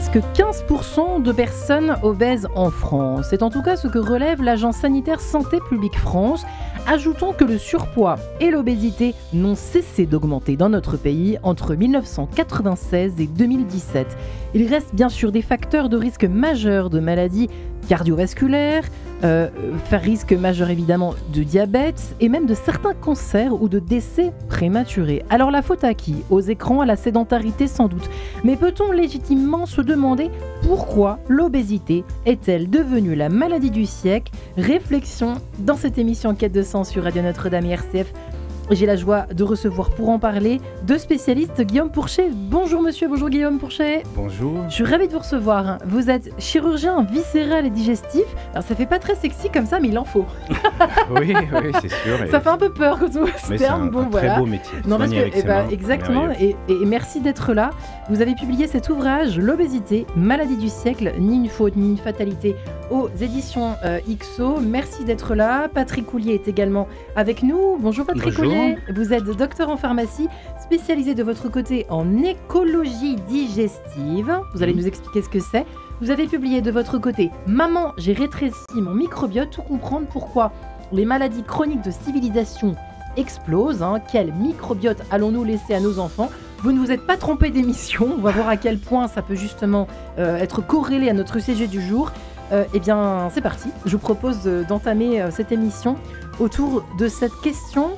presque 15% de personnes obèses en France. C'est en tout cas ce que relève l'Agence sanitaire Santé publique France Ajoutons que le surpoids et l'obésité n'ont cessé d'augmenter dans notre pays entre 1996 et 2017. Il reste bien sûr des facteurs de risque majeurs de maladies cardiovasculaires, euh, risque majeur évidemment de diabète et même de certains cancers ou de décès prématurés. Alors la faute à qui Aux écrans, à la sédentarité sans doute. Mais peut-on légitimement se demander pourquoi l'obésité est-elle devenue la maladie du siècle Réflexion dans cette émission Quête de santé sur Radio Notre-Dame IRCF j'ai la joie de recevoir pour en parler deux spécialistes, Guillaume Pourchet. Bonjour monsieur, bonjour Guillaume Pourchet. Bonjour. Je suis ravie de vous recevoir. Vous êtes chirurgien viscéral et digestif. Alors ça fait pas très sexy comme ça, mais il en faut. oui, oui, c'est sûr. Ça fait un peu peur quand on voit termine. mais c'est Un, très beau métier. Non, parce que, eh ben, exactement. Et, merci d'être là. Vous avez publié cet ouvrage, L'obésité, maladie du siècle, ni une faute ni une fatalité, aux éditions euh, Ixo. Merci d'être là. Patrick Coulier est également avec nous. Bonjour Patrick Coulier. Vous êtes docteur en pharmacie, spécialisé de votre côté en écologie digestive. Vous allez nous expliquer ce que c'est. Vous avez publié de votre côté Maman, j'ai rétréci mon microbiote, tout comprendre pourquoi les maladies chroniques de civilisation explosent. Hein. Quel microbiote allons-nous laisser à nos enfants vous ne vous êtes pas trompé d'émission. On va voir à quel point ça peut justement euh, être corrélé à notre CG du jour. Euh, eh bien, c'est parti. Je vous propose euh, d'entamer cette émission autour de cette question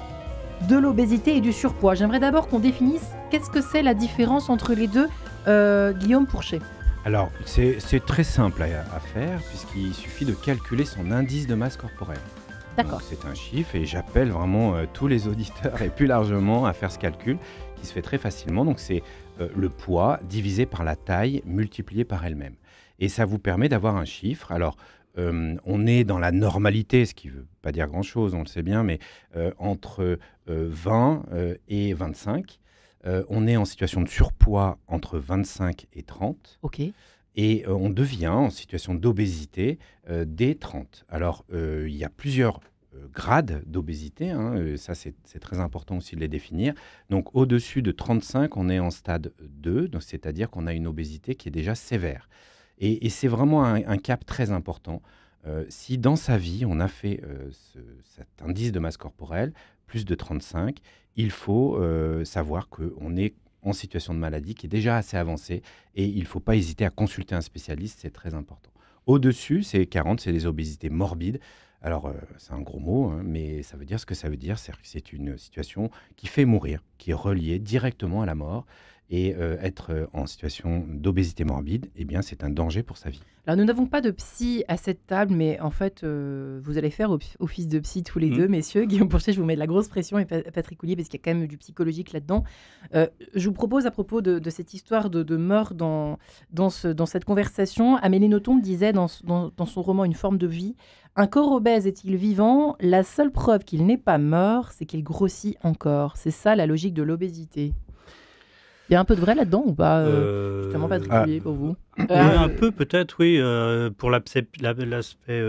de l'obésité et du surpoids. J'aimerais d'abord qu'on définisse qu'est-ce que c'est la différence entre les deux, euh, Guillaume Pourchet. Alors, c'est très simple à, faire, puisqu'il suffit de calculer son indice de masse corporelle. D'accord. C'est un chiffre, et j'appelle vraiment euh, tous les auditeurs et plus largement à faire ce calcul, qui se fait très facilement. Donc, c'est euh, le poids divisé par la taille multiplié par elle-même. Et ça vous permet d'avoir un chiffre. Alors, euh, on est dans la normalité, ce qui ne veut pas dire grand-chose, on le sait bien, mais euh, entre 20 euh, et 25. on est en situation de surpoids entre 25 et 30. et on devient en situation d'obésité dès 30. Alors, il y a plusieurs grades d'obésité, hein, ça c'est très important aussi de les définir. Donc, au-dessus de 35, on est en stade 2, c'est-à-dire qu'on a une obésité qui est déjà sévère. Et, c'est vraiment un, cap très important. Euh, si dans sa vie, on a fait euh, cet indice de masse corporelle, plus de 35, il faut euh, savoir qu'on est en situation de maladie qui est déjà assez avancée et il ne faut pas hésiter à consulter un spécialiste, c'est très important. Au-dessus, c'est 40, c'est les obésités morbides. Alors, c'est un gros mot, hein, mais ça veut dire ce que ça veut dire. cest que c'est une situation qui fait mourir, qui est reliée directement à la mort et euh, être euh, en situation d'obésité morbide, eh bien, c'est un danger pour sa vie. Alors, nous n'avons pas de psy à cette table, mais en fait, euh, vous allez faire office de psy tous les mmh. deux, messieurs. Guillaume Porchet, je vous mets de la grosse pression, et Patrick Coulier, parce qu'il y a quand même du psychologique là-dedans. je vous propose, à propos de, cette histoire de, mort dans, dans, dans, cette conversation, Amélie Nothomb disait dans, dans son roman Une forme de vie un corps obèse est-il vivant La seule preuve qu'il n'est pas mort, c'est qu'il grossit encore. C'est ça la logique de l'obésité. Il y a un peu de vrai là-dedans ou pas euh, euh, Justement, particulier ah, pour vous euh, un euh, peu peut-être, oui, euh, pour l'aspect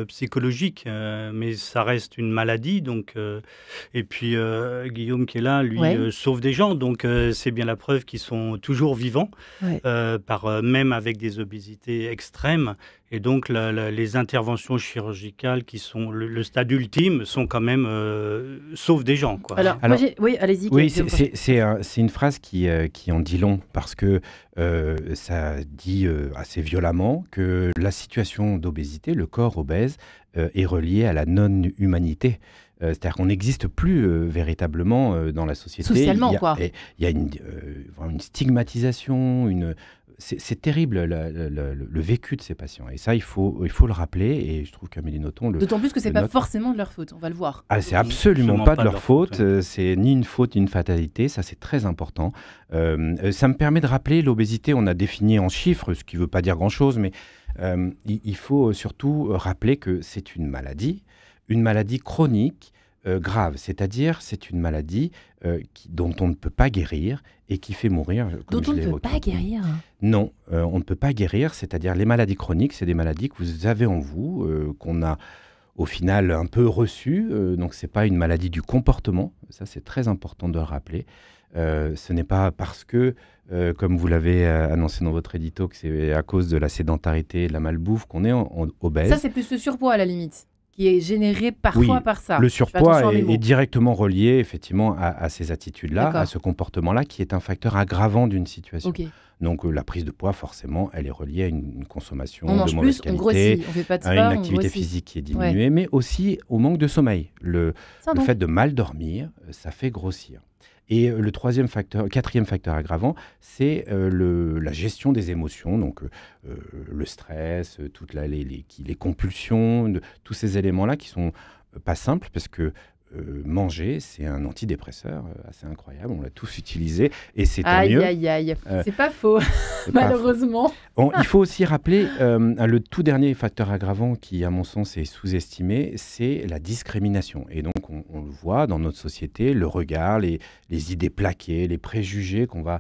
psychologique, mais ça reste une maladie. Donc, et puis Guillaume qui est là, lui, sauve des gens, donc c'est bien la preuve qu'ils sont toujours vivants, par, même avec des obésités extrêmes. Et donc les interventions chirurgicales qui sont le, stade ultime sont quand même sauve des gens. Quoi. Alors, oui, allez-y. Oui, c'est une phrase qui, qui en dit long parce que euh, ça dit euh, assez violemment que la situation d'obésité, le corps obèse, euh, est relié à la non-humanité. C'est-à-dire qu'on n'existe plus véritablement dans la société. Socialement, il y a, quoi. Il y a une stigmatisation, une, c'est terrible le, vécu de ces patients. Et ça, il faut, il faut le rappeler. Et je trouve qu'Amélie Nothomb le. D'autant plus que ce n'est pas forcément de leur faute. On va le voir. Ah, c'est absolument, pas, de leur, faute. Euh, c'est ni une faute ni une fatalité. Ça, c'est très important. Euh, euh, ça me permet de rappeler l'obésité. On a défini en chiffres, ce qui ne veut pas dire grand-chose, mais il, faut surtout rappeler que c'est une maladie, une maladie chronique. grave, c'est-à-dire c'est une maladie euh, dont on ne peut pas guérir et qui fait mourir. dont on ne peut pas guérir Non, euh, on ne peut pas guérir, c'est-à-dire les maladies chroniques, c'est des maladies que vous avez en vous, euh, qu'on a au final un peu reçues. donc ce n'est pas une maladie du comportement, ça c'est très important de le rappeler. ce n'est pas parce que, comme vous l'avez annoncé dans votre édito, que c'est à cause de la sédentarité de la malbouffe qu'on est obèse. Ça c'est plus le surpoids à la limite qui est généré parfois par ça. Le surpoids est, directement relié effectivement à, ces attitudes-là, à ce comportement-là, qui est un facteur aggravant d'une situation. Donc euh, la prise de poids, forcément, elle est reliée à une, consommation de mauvaise plus, qualité, on à une activité physique qui est diminuée, mais aussi au manque de sommeil. le fait de mal dormir, ça fait grossir. Et euh, le troisième facteur, quatrième facteur aggravant, c'est euh, la gestion des émotions, donc euh, le stress, toute les, les, compulsions, tous ces éléments-là qui sont pas simples parce que euh, manger, c'est un antidépresseur euh, assez incroyable. On l'a tous utilisé et c'est mieux. Aïe, aïe, euh, c'est pas faux, malheureusement. il faut aussi rappeler le tout dernier facteur aggravant qui, à mon sens, est sous-estimé, c'est la discrimination. Et donc, on, le voit dans notre société, le regard, les, les idées plaquées, les préjugés qu'on va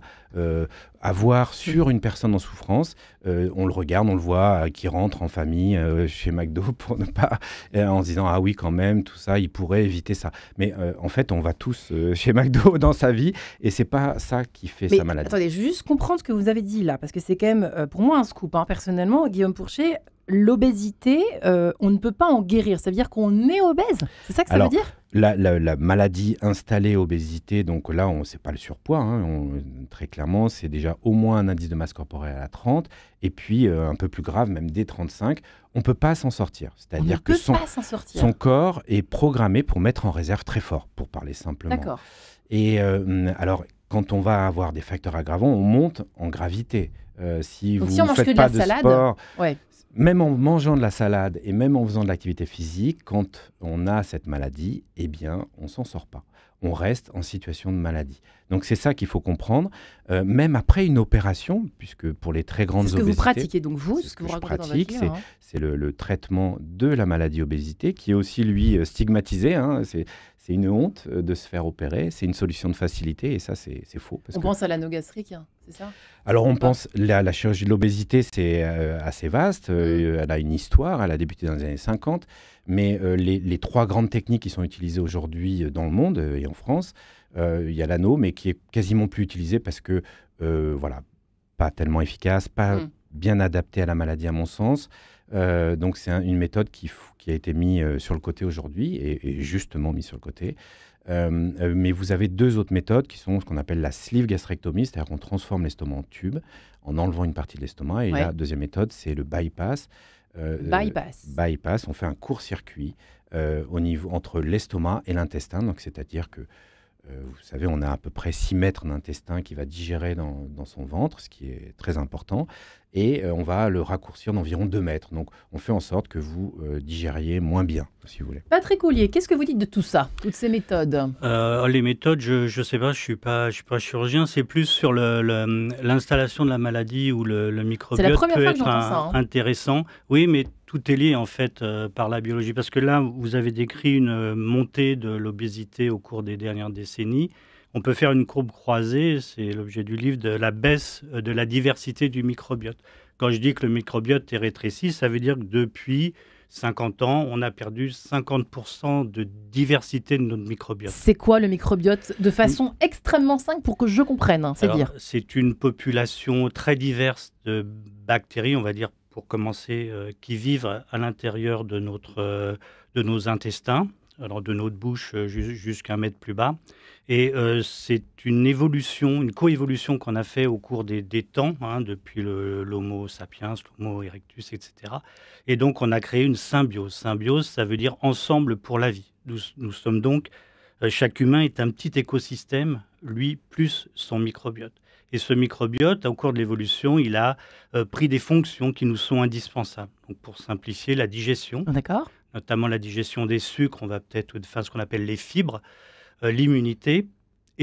avoir mmh. sur une personne en souffrance. Euh, on le regarde, on le voit, euh, qui rentre en famille euh, chez McDo pour ne pas, en se disant ah oui quand même tout ça, il pourrait éviter ça. Mais en fait, on va tous chez McDo dans sa vie et c'est pas ça qui fait sa maladie. Attendez, juste comprendre ce que vous avez dit là parce que c'est quand même pour moi un scoop. Hein, personnellement, Guillaume Pourchet, l'obésité, euh, on ne peut pas en guérir. Ça veut dire qu'on est obèse. C'est ça que ça veut dire la, maladie installée obésité, donc là, on ne sait pas le surpoids. Hein, très clairement, c'est déjà au moins un indice de masse corporelle à 30. Et puis, euh, un peu plus grave, même dès 35, on ne peut pas s'en sortir. C'est-à-dire que son, son corps est programmé pour mettre en réserve très fort, pour parler simplement. D'accord. Et euh, alors, quand on va avoir des facteurs aggravants, on monte en gravité. Euh, si vous ne faites pas de, sport, même en mangeant de la salade et même en faisant de l'activité physique, quand on a cette maladie, eh bien, on s'en sort pas. On reste en situation de maladie. Donc c'est ça qu'il faut comprendre, euh, même après une opération, puisque pour les très grandes obésités... ce que vous pratiquez donc vous, ce, que, vous je pratique, c'est hein. le, traitement de la maladie obésité, qui est aussi lui euh, stigmatisé. Hein. c'est une honte de se faire opérer, c'est une solution de facilité, et ça c'est faux. Parce on pense à l'anogastrique. Hein alors on pense, la, la chirurgie de l'obésité, c'est euh, assez vaste, mm. euh, elle a une histoire, elle a débuté dans les années 50, mais euh, les, trois grandes techniques qui sont utilisées aujourd'hui dans le monde et en France, il y a l'anneau, mais qui est quasiment plus utilisé parce que, voilà, pas tellement efficace, pas mm. bien adapté à la maladie à mon sens. donc c'est une méthode qui, a été mise sur le côté aujourd'hui, et, justement mise sur le côté. Euh, euh, mais vous avez deux autres méthodes qui sont ce qu'on appelle la sleeve gastrectomie, c'est-à-dire qu'on transforme l'estomac en tube en enlevant une partie de l'estomac. Et la deuxième méthode, c'est le euh, bypass. bypass. on fait un court-circuit au niveau entre l'estomac et l'intestin, donc c'est-à-dire que euh, vous savez, on a à peu près 6 mètres d'intestin qui va digérer dans, son ventre, ce qui est très important, et euh, on va le raccourcir d'environ 2 mètres. Donc, on fait en sorte que vous euh, digériez moins bien, si vous voulez. Patrick Ollier, qu'est-ce que vous dites de tout ça, toutes ces méthodes Les méthodes, je ne sais pas, je ne suis, pas, suis pas chirurgien, c'est plus sur l'installation de la maladie ou le, le microbiote fois que j'entends ça, hein. intéressant. Oui, mais tout est lié en fait euh, par la biologie, parce que là, vous avez décrit une euh, montée de l'obésité au cours des dernières décennies. On peut faire une courbe croisée, c'est l'objet du livre, de la baisse euh, de la diversité du microbiote. Quand je dis que le microbiote est rétréci, ça veut dire que depuis 50 ans, on a perdu 50% de diversité de notre microbiote. C'est quoi le microbiote De façon extrêmement simple pour que je comprenne, hein, cest dire. C'est une population très diverse de bactéries, on va dire pour commencer, euh, qui vivent à l'intérieur de, notre, euh, de nos intestins, alors de notre bouche euh, jusqu'à un mètre plus bas. Et c'est une évolution, une coévolution qu'on a fait au cours des, temps, hein, depuis l'Homo sapiens, l'Homo erectus, etc. Et donc on a créé une symbiose. Symbiose, ça veut dire ensemble pour la vie. Nous, sommes donc, chaque humain est un petit écosystème, lui plus son microbiote. Et ce microbiote, au cours de l'évolution, il a euh, pris des fonctions qui nous sont indispensables. Donc, pour simplifier, la digestion. Ah, notamment la digestion des sucres, on va peut-être faire ce qu'on appelle les fibres, euh, l'immunité,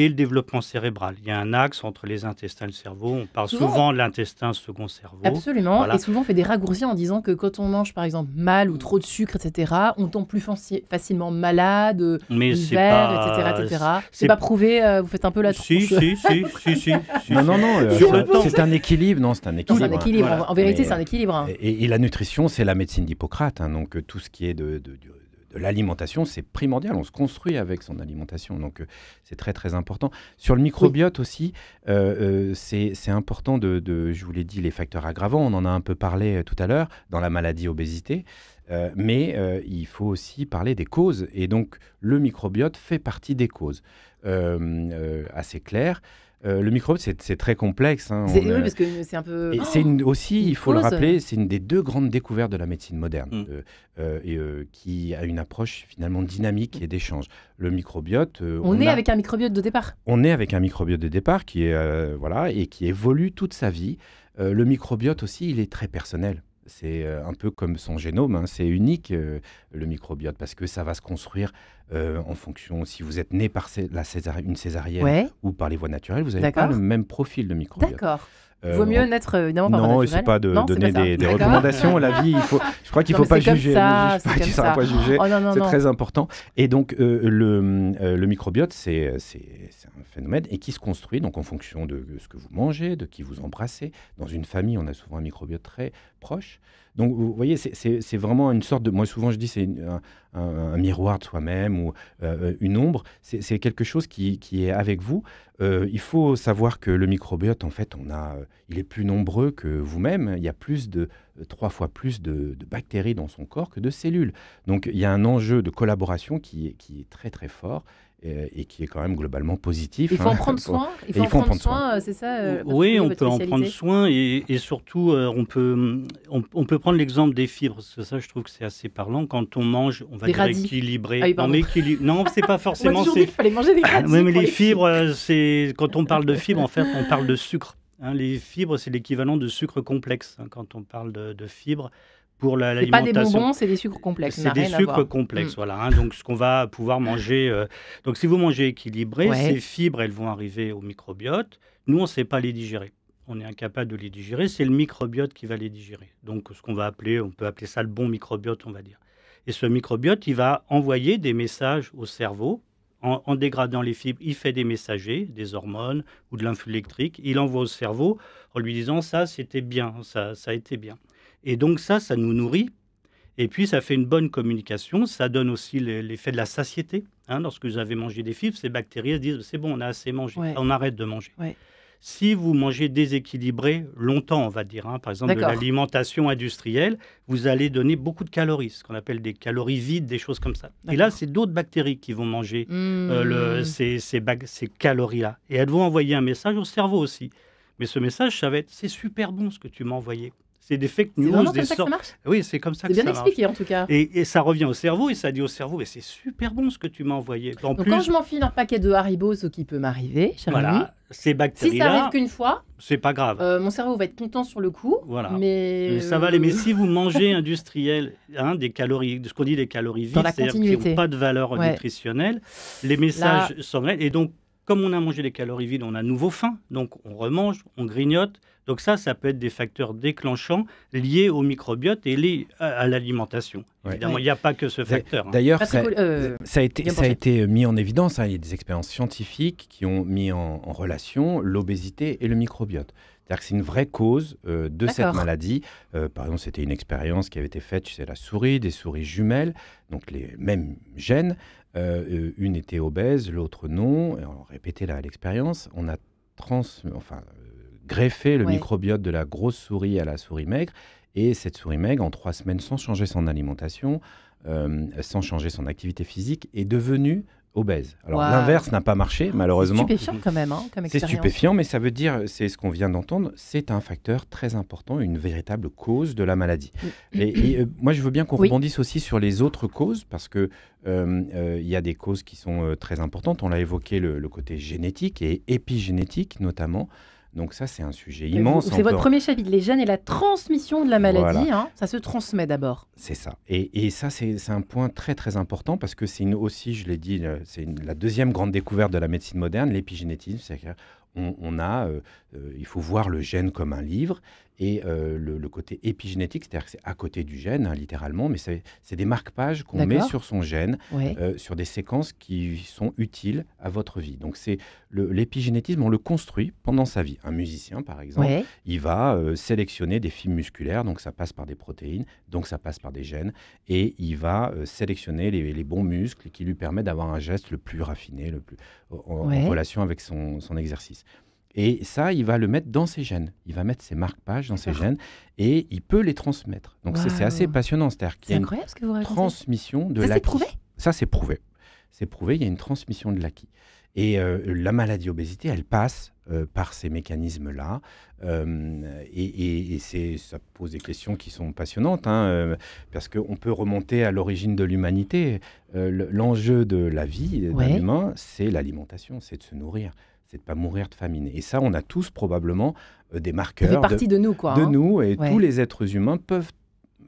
et le développement cérébral. Il y a un axe entre les intestins et le cerveau. On parle souvent, de l'intestin second cerveau. Absolument. Et souvent, on fait des raccourcis en disant que quand on mange, par exemple, mal ou mm. trop de sucre, etc., on tombe plus facilement malade, euh, Mais hiver, etc. C'est pas prouvé. Euh, vous faites un peu la tronche. Si, si, si, si, si, Non, non, non. Euh, c'est un équilibre. Non, c'est un équilibre. un équilibre. En vérité, c'est un équilibre. Hein. Et, la nutrition, c'est la médecine d'Hippocrate. Hein, donc, tout ce qui est de, de l'alimentation, c'est primordial. On se construit avec son alimentation, donc euh, c'est très très important. Sur le microbiote aussi, euh, euh, c'est important de, je vous l'ai dit, les facteurs aggravants. On en a un peu parlé tout à l'heure dans la maladie obésité. mais il faut aussi parler des causes. Et donc, le microbiote fait partie des causes. assez clair. Euh, le microbiote, c'est très complexe. Hein, c'est, oui, parce que c'est un peu. Oh, aussi, il faut le rappeler, c'est une des deux grandes découvertes de la médecine moderne, mm. euh, euh, qui a une approche finalement dynamique et d'échange. Le microbiote. on, est avec un microbiote de départ. On est avec un microbiote de départ qui est voilà et qui évolue toute sa vie. le microbiote aussi, il est très personnel. C'est euh, un peu comme son génome, hein, c'est unique euh, le microbiote parce que ça va se construire euh, en fonction. Si vous êtes né par la une césarienne ou par les voies naturelles, vous n'avez pas le même profil de microbiote. D'accord. Il euh, Vaut mieux naître euh, évidemment par Non, il ne pas de, donner des, des recommandations. La vie, il faut, je crois qu'il ne faut pas juger. Ça, ne pas, juger. Oh, c'est très important. Et donc, euh, le, le, microbiote, c'est un phénomène et qui se construit donc en fonction de ce que vous mangez, de qui vous embrassez. Dans une famille, on a souvent un microbiote très proche. Donc, vous voyez, c'est vraiment une sorte de. Moi, souvent, je dis c'est un, miroir de soi-même ou euh, une ombre. C'est quelque chose qui, qui, est avec vous. Euh, il faut savoir que le microbiote, en fait, on a, euh, il est plus nombreux que vous-même. Il y a plus de trois fois plus de, bactéries dans son corps que de cellules. Donc, il y a un enjeu de collaboration qui, qui est très très fort et, qui est quand même globalement positif. Il faut en hein. prendre soin. Il faut, prendre soin, euh, c'est ça euh, Oui, on peut en prendre soin et, surtout, euh, on, peut, mm, on, peut prendre l'exemple des fibres, ça, je trouve que c'est assez parlant. Quand on mange, on va dire équilibré. Ah non, ce équili... c'est pas forcément... on fallait manger des ah, radis les, fibres, c'est quand on parle de fibres, en fait, on parle de sucre. Hein. les fibres, c'est l'équivalent de sucre complexe hein, quand on parle de fibres pour pas des bonbons, c'est des sucres complexes. C'est des sucres complexes, mm. voilà. Hein, donc, ce qu'on va pouvoir mm. manger. Euh, donc, si vous mangez équilibré, ces fibres, elles vont arriver au microbiote. Nous, on ne sait pas les digérer. On est incapable de les digérer. C'est le microbiote qui va les digérer. Donc, ce qu'on va appeler, on peut appeler ça le bon microbiote, on va dire. Et ce microbiote, il va envoyer des messages au cerveau. En, dégradant les fibres, il fait des messagers, des hormones ou de l'influx électrique. Il envoie au cerveau en lui disant ça, c'était bien, ça, ça a été bien. Et donc ça, ça nous nourrit. Et puis, ça fait une bonne communication. Ça donne aussi l'effet de la satiété. Hein. lorsque vous avez mangé des fibres, ces bactéries elles disent c'est bon, on a assez mangé, on arrête de manger. Si vous mangez déséquilibré longtemps, on va dire, hein, par exemple de l'alimentation industrielle, vous allez donner beaucoup de calories, ce qu'on appelle des calories vides, des choses comme ça. Et là, c'est d'autres bactéries qui vont manger euh, mmh. ces calories-là. Et elles vont envoyer un message au cerveau aussi. Mais ce message, ça va être c'est super bon ce que tu m'as envoyé. C'est des fake news. des ça ça marche Oui, c'est comme ça que bien expliqué, en tout cas. Et, ça revient au cerveau et ça dit au cerveau, mais c'est super bon ce que tu m'as envoyé. En plus... quand je m'enfile un paquet de Haribo, ce qui peut m'arriver, voilà. ces bactéries Si ça arrive qu'une fois, c'est pas grave. Euh, mon cerveau va être content sur le coup. Voilà. Mais, ça va aller. Mais euh, si vous mangez industriel, hein, des calories, de ce qu'on dit des calories vides, cest à qui n'ont pas de valeur nutritionnelle, les messages sont et donc comme on a mangé des calories vides, on a nouveau faim, donc on remange, on grignote. Donc ça, ça peut être des facteurs déclenchants liés au microbiote et liés à, l'alimentation. Évidemment, il n'y a pas que ce facteur. Hein. D'ailleurs, euh, ça, a, été, euh, mis en évidence. Hein. Il y a des expériences scientifiques qui ont mis en, relation l'obésité et le microbiote. C'est-à-dire que c'est une vraie cause euh, de cette maladie. par exemple, c'était une expérience qui avait été faite chez la souris, des souris jumelles, donc les mêmes gènes, euh, euh, une était obèse, l'autre non. Et on répétait l'expérience. On a trans, enfin, euh, greffé le microbiote de la grosse souris à la souris maigre. Et cette souris maigre, en trois semaines, sans changer son alimentation, sans changer son activité physique, est devenue obèse. Alors l'inverse n'a pas marché, malheureusement. C'est stupéfiant quand même, hein, C'est stupéfiant, mais ça veut dire, c'est ce qu'on vient d'entendre, c'est un facteur très important, une véritable cause de la maladie. Mm. Et, euh, moi, je veux bien qu'on rebondisse aussi sur les autres causes, parce que euh, euh, y a des causes qui sont très importantes. On l'a évoqué, le, côté génétique et épigénétique notamment. Donc ça, c'est un sujet immense. C'est votre premier chapitre, les gènes et la transmission de la maladie. Hein, ça se transmet d'abord. C'est ça. Et, ça, c'est un point très très important parce que c'est aussi, je l'ai dit, euh, c'est la deuxième grande découverte de la médecine moderne, l'épigénétisme. C'est-à-dire on, a euh, euh, il faut voir le gène comme un livre et euh, le, côté épigénétique, c'est-à-dire que c'est à côté du gène, hein, littéralement, mais c'est des marque-pages qu'on met sur son gène, euh, sur des séquences qui sont utiles à votre vie. Donc c'est l'épigénétisme, on le construit pendant sa vie. Un musicien, par exemple, il va sélectionner des fibres musculaires, donc ça passe par des protéines, donc ça passe par des gènes, et il va sélectionner les, bons muscles qui lui permettent d'avoir un geste le plus raffiné, le plus en, relation avec son exercice. Et ça, il va le mettre dans ses gènes. Il va mettre ses marque-pages dans ses gènes et il peut les transmettre. Donc c'est assez passionnant. C'est-à-dire qu'il y a une transmission de l'acquis. Ça, c'est prouvé Ça, c'est prouvé. C'est prouvé, il y a une transmission de l'acquis. Et euh, la maladie obésité, elle passe euh, par ces mécanismes-là. Euh, et, et, ça pose des questions qui sont passionnantes, hein, parce qu'on peut remonter à l'origine de l'humanité. L'enjeu de la vie d'un humain, c'est l'alimentation, c'est de se nourrir c'est de pas mourir de famine. Et ça, on a tous probablement euh, des marqueurs. Ça fait partie de, nous, quoi. De hein. nous, et tous les êtres humains peuvent,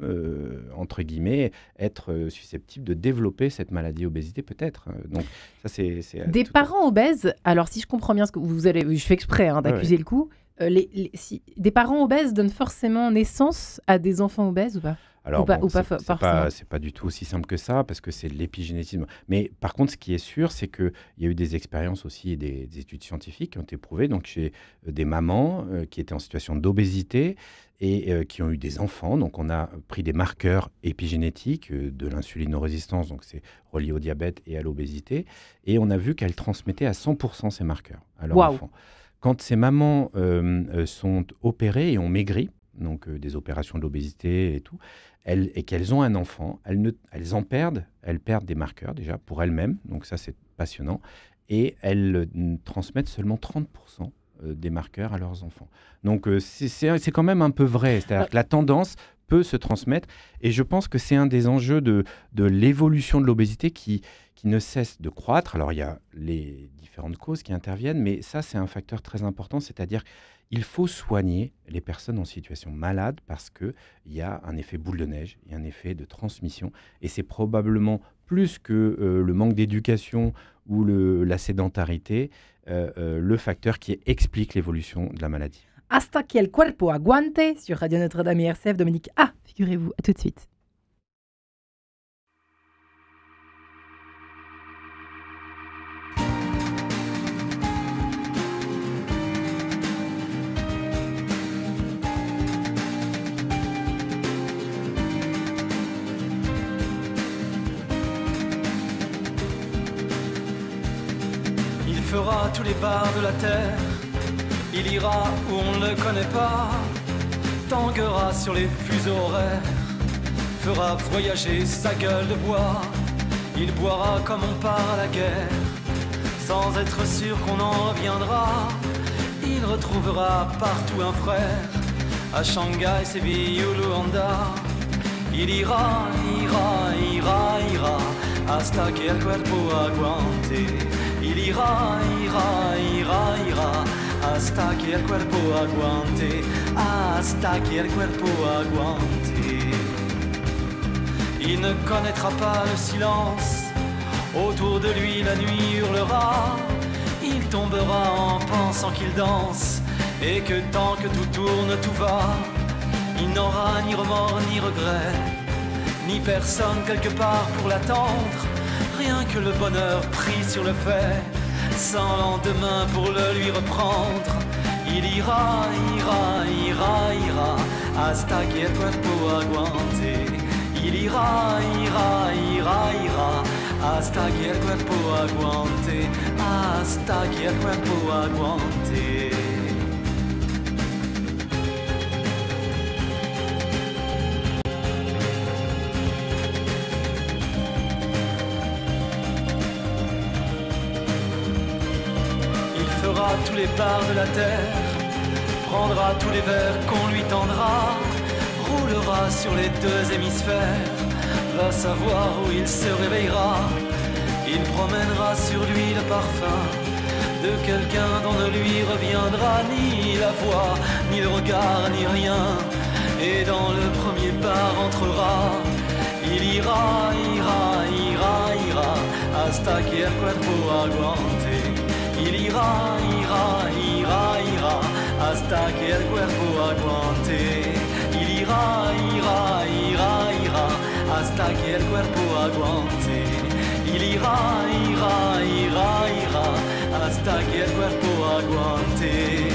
euh, entre guillemets, être euh, susceptibles de développer cette maladie obésité, peut-être. Hein. Donc, ça, c'est. Des parents obèses, alors si je comprends bien ce que vous allez. Je fais exprès hein, d'accuser le coup. Les, des parents obèses donnent forcément naissance à des enfants obèses ou pas alors, bon, c'est pas, pas, du tout aussi simple que ça, parce que c'est l'épigénétisme. Mais par contre, ce qui est sûr, c'est qu'il y a eu des expériences aussi et des, études scientifiques qui ont été prouvées, donc chez euh, des mamans euh, qui étaient en situation d'obésité et euh, qui ont eu des enfants. Donc, on a pris des marqueurs épigénétiques euh, de l'insulinorésistance, donc c'est relié au diabète et à l'obésité, et on a vu qu'elles transmettaient à 100% ces marqueurs à leurs enfants. Quand ces mamans sont opérées et ont maigri, donc des opérations d'obésité et tout, et qu'elles ont un enfant, elles, ne, elles en perdent, elles perdent des marqueurs déjà pour elles-mêmes, donc ça c'est passionnant, et elles euh, transmettent seulement 30% euh, des marqueurs à leurs enfants. Donc euh, c'est quand même un peu vrai, c'est-à-dire que la tendance peut se transmettre, et je pense que c'est un des enjeux de, de l'évolution de l'obésité qui, qui ne cesse de croître. Alors il y a les différentes causes qui interviennent, mais ça c'est un facteur très important, c'est-à-dire il faut soigner les personnes en situation malade parce qu'il y a un effet boule de neige, il y a un effet de transmission. Et c'est probablement plus que euh, le manque d'éducation ou la sédentarité, euh, euh, le facteur qui explique l'évolution de la maladie. Hasta que el cuerpo aguante sur Radio Notre-Dame et RCF, Dominique Figurez-vous, à tout de suite. tous les bars de la terre. Il ira où on ne le connaît pas, tanguera sur les fuseaux horaires, fera voyager sa gueule de bois. Il boira comme on part à la guerre, sans être sûr qu'on en reviendra. Il retrouvera partout un frère, à Shanghai, Séville ou Luanda. Il ira, ira, ira, ira, hasta que el cuerpo aguante ira, ira, ira, ira, hasta que el cuerpo aguante, hasta que el cuerpo aguante. Il ne connaîtra pas le silence, autour de lui la nuit hurlera, il tombera en pensant qu'il danse, et que tant que tout tourne, tout va, il n'aura ni remords ni regrets, ni personne quelque part pour l'attendre que le bonheur pris sur le fait, sans lendemain pour le lui reprendre, il ira, ira, ira, ira, hasta que tu puedas aguanté. Il ira, ira, ira, ira, hasta que tu puedas aguanté, hasta que tu puedas aguanté. les de la terre, prendra tous les vers qu'on lui tendra, roulera sur les deux hémisphères, va savoir où il se réveillera. Il promènera sur lui le parfum de quelqu'un dont ne lui reviendra ni la voix, ni le regard, ni rien. Et dans le premier pas entrera, il ira, ira, ira, ira, hasta que el à aguante. Il ira, ira, ira, ira, hasta que el cuerpo aguante. Il ira, ira, ira, ira, hasta que el cuerpo aguante. Il ira, ira, ira, ira, hasta que el cuerpo aguante.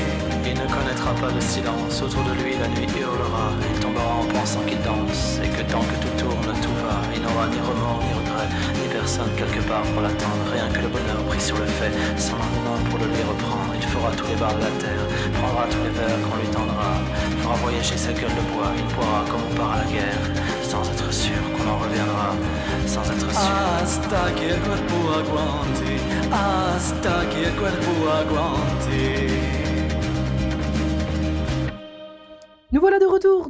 Il ne connaîtra pas le silence, autour de lui la nuit hurlera, il tombera en pensant qu'il danse, et que tant que tout tourne, tout va, il n'aura ni remords, ni regrets, ni personne quelque part pour l'attendre, rien que le bonheur pris sur le fait, sans moment pour le lui reprendre, il fera tous les bars de la terre, prendra tous les verres qu'on lui tendra, fera voyager sa gueule de bois, il boira comme on part à la guerre, sans être sûr qu'on en reviendra, sans être sûr. Hasta que el hasta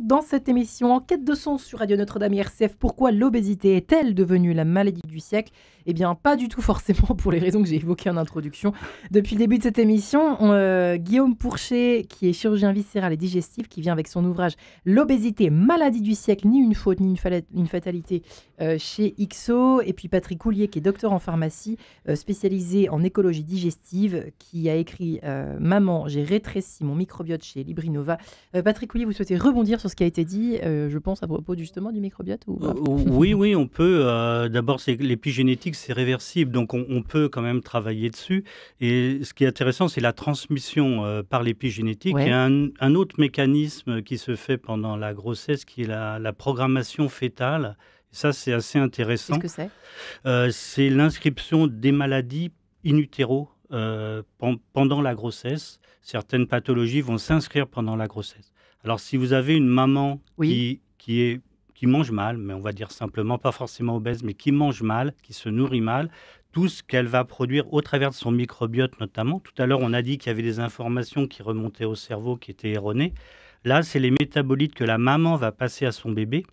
dans cette émission Enquête de son sur Radio Notre-Dame IRCF. Pourquoi l'obésité est-elle devenue la maladie du siècle eh bien, pas du tout forcément pour les raisons que j'ai évoquées en introduction. Depuis le début de cette émission, euh, Guillaume Pourcher, qui est chirurgien viscéral et digestif, qui vient avec son ouvrage L'obésité, maladie du siècle, ni une faute, ni une, fatalité euh, chez IXO. Et puis Patrick Coulier, qui est docteur en pharmacie, euh, spécialisé en écologie digestive, qui a écrit Maman, j'ai rétréci mon microbiote chez Librinova. Patrick Coulier, vous souhaitez rebondir sur ce qui a été dit, je pense, à propos justement du microbiote Oui, oui, on peut. D'abord, c'est l'épigénétique c'est réversible, donc on, peut quand même travailler dessus. Et ce qui est intéressant, c'est la transmission euh, par l'épigénétique. Il y a un, autre mécanisme qui se fait pendant la grossesse, qui est la, la programmation fœtale. Ça, c'est assez intéressant. Qu'est-ce que c'est euh, l'inscription des maladies in utero euh, pendant la grossesse. Certaines pathologies vont s'inscrire pendant la grossesse. Alors, si vous avez une maman qui, qui est qui mange mal, mais on va dire simplement pas forcément obèse, mais qui mange mal, qui se nourrit mal, tout ce qu'elle va produire au travers de son microbiote notamment. Tout à l'heure, on a dit qu'il y avait des informations qui remontaient au cerveau qui étaient erronées. Là, c'est les métabolites que la maman va passer à son bébé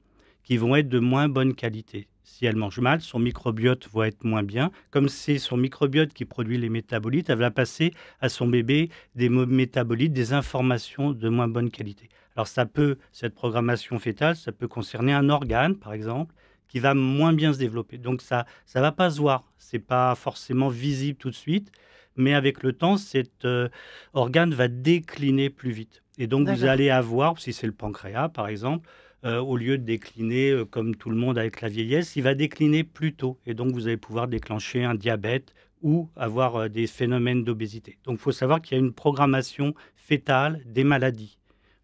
qui vont être de moins bonne qualité. Si elle mange mal, son microbiote va être moins bien. Comme c'est son microbiote qui produit les métabolites, elle va passer à son bébé des métabolites, des informations de moins bonne qualité. Alors ça peut, cette programmation fétale, ça peut concerner un organe, par exemple, qui va moins bien se développer. Donc ça ça va pas se voir, c'est pas forcément visible tout de suite, mais avec le temps, cet euh, organe va décliner plus vite. Et donc vous allez avoir, si c'est le pancréas par exemple, euh, au lieu de décliner euh, comme tout le monde avec la vieillesse, il va décliner plus tôt. Et donc vous allez pouvoir déclencher un diabète ou avoir des phénomènes d'obésité. Donc il faut savoir qu'il y a une programmation fétale des maladies.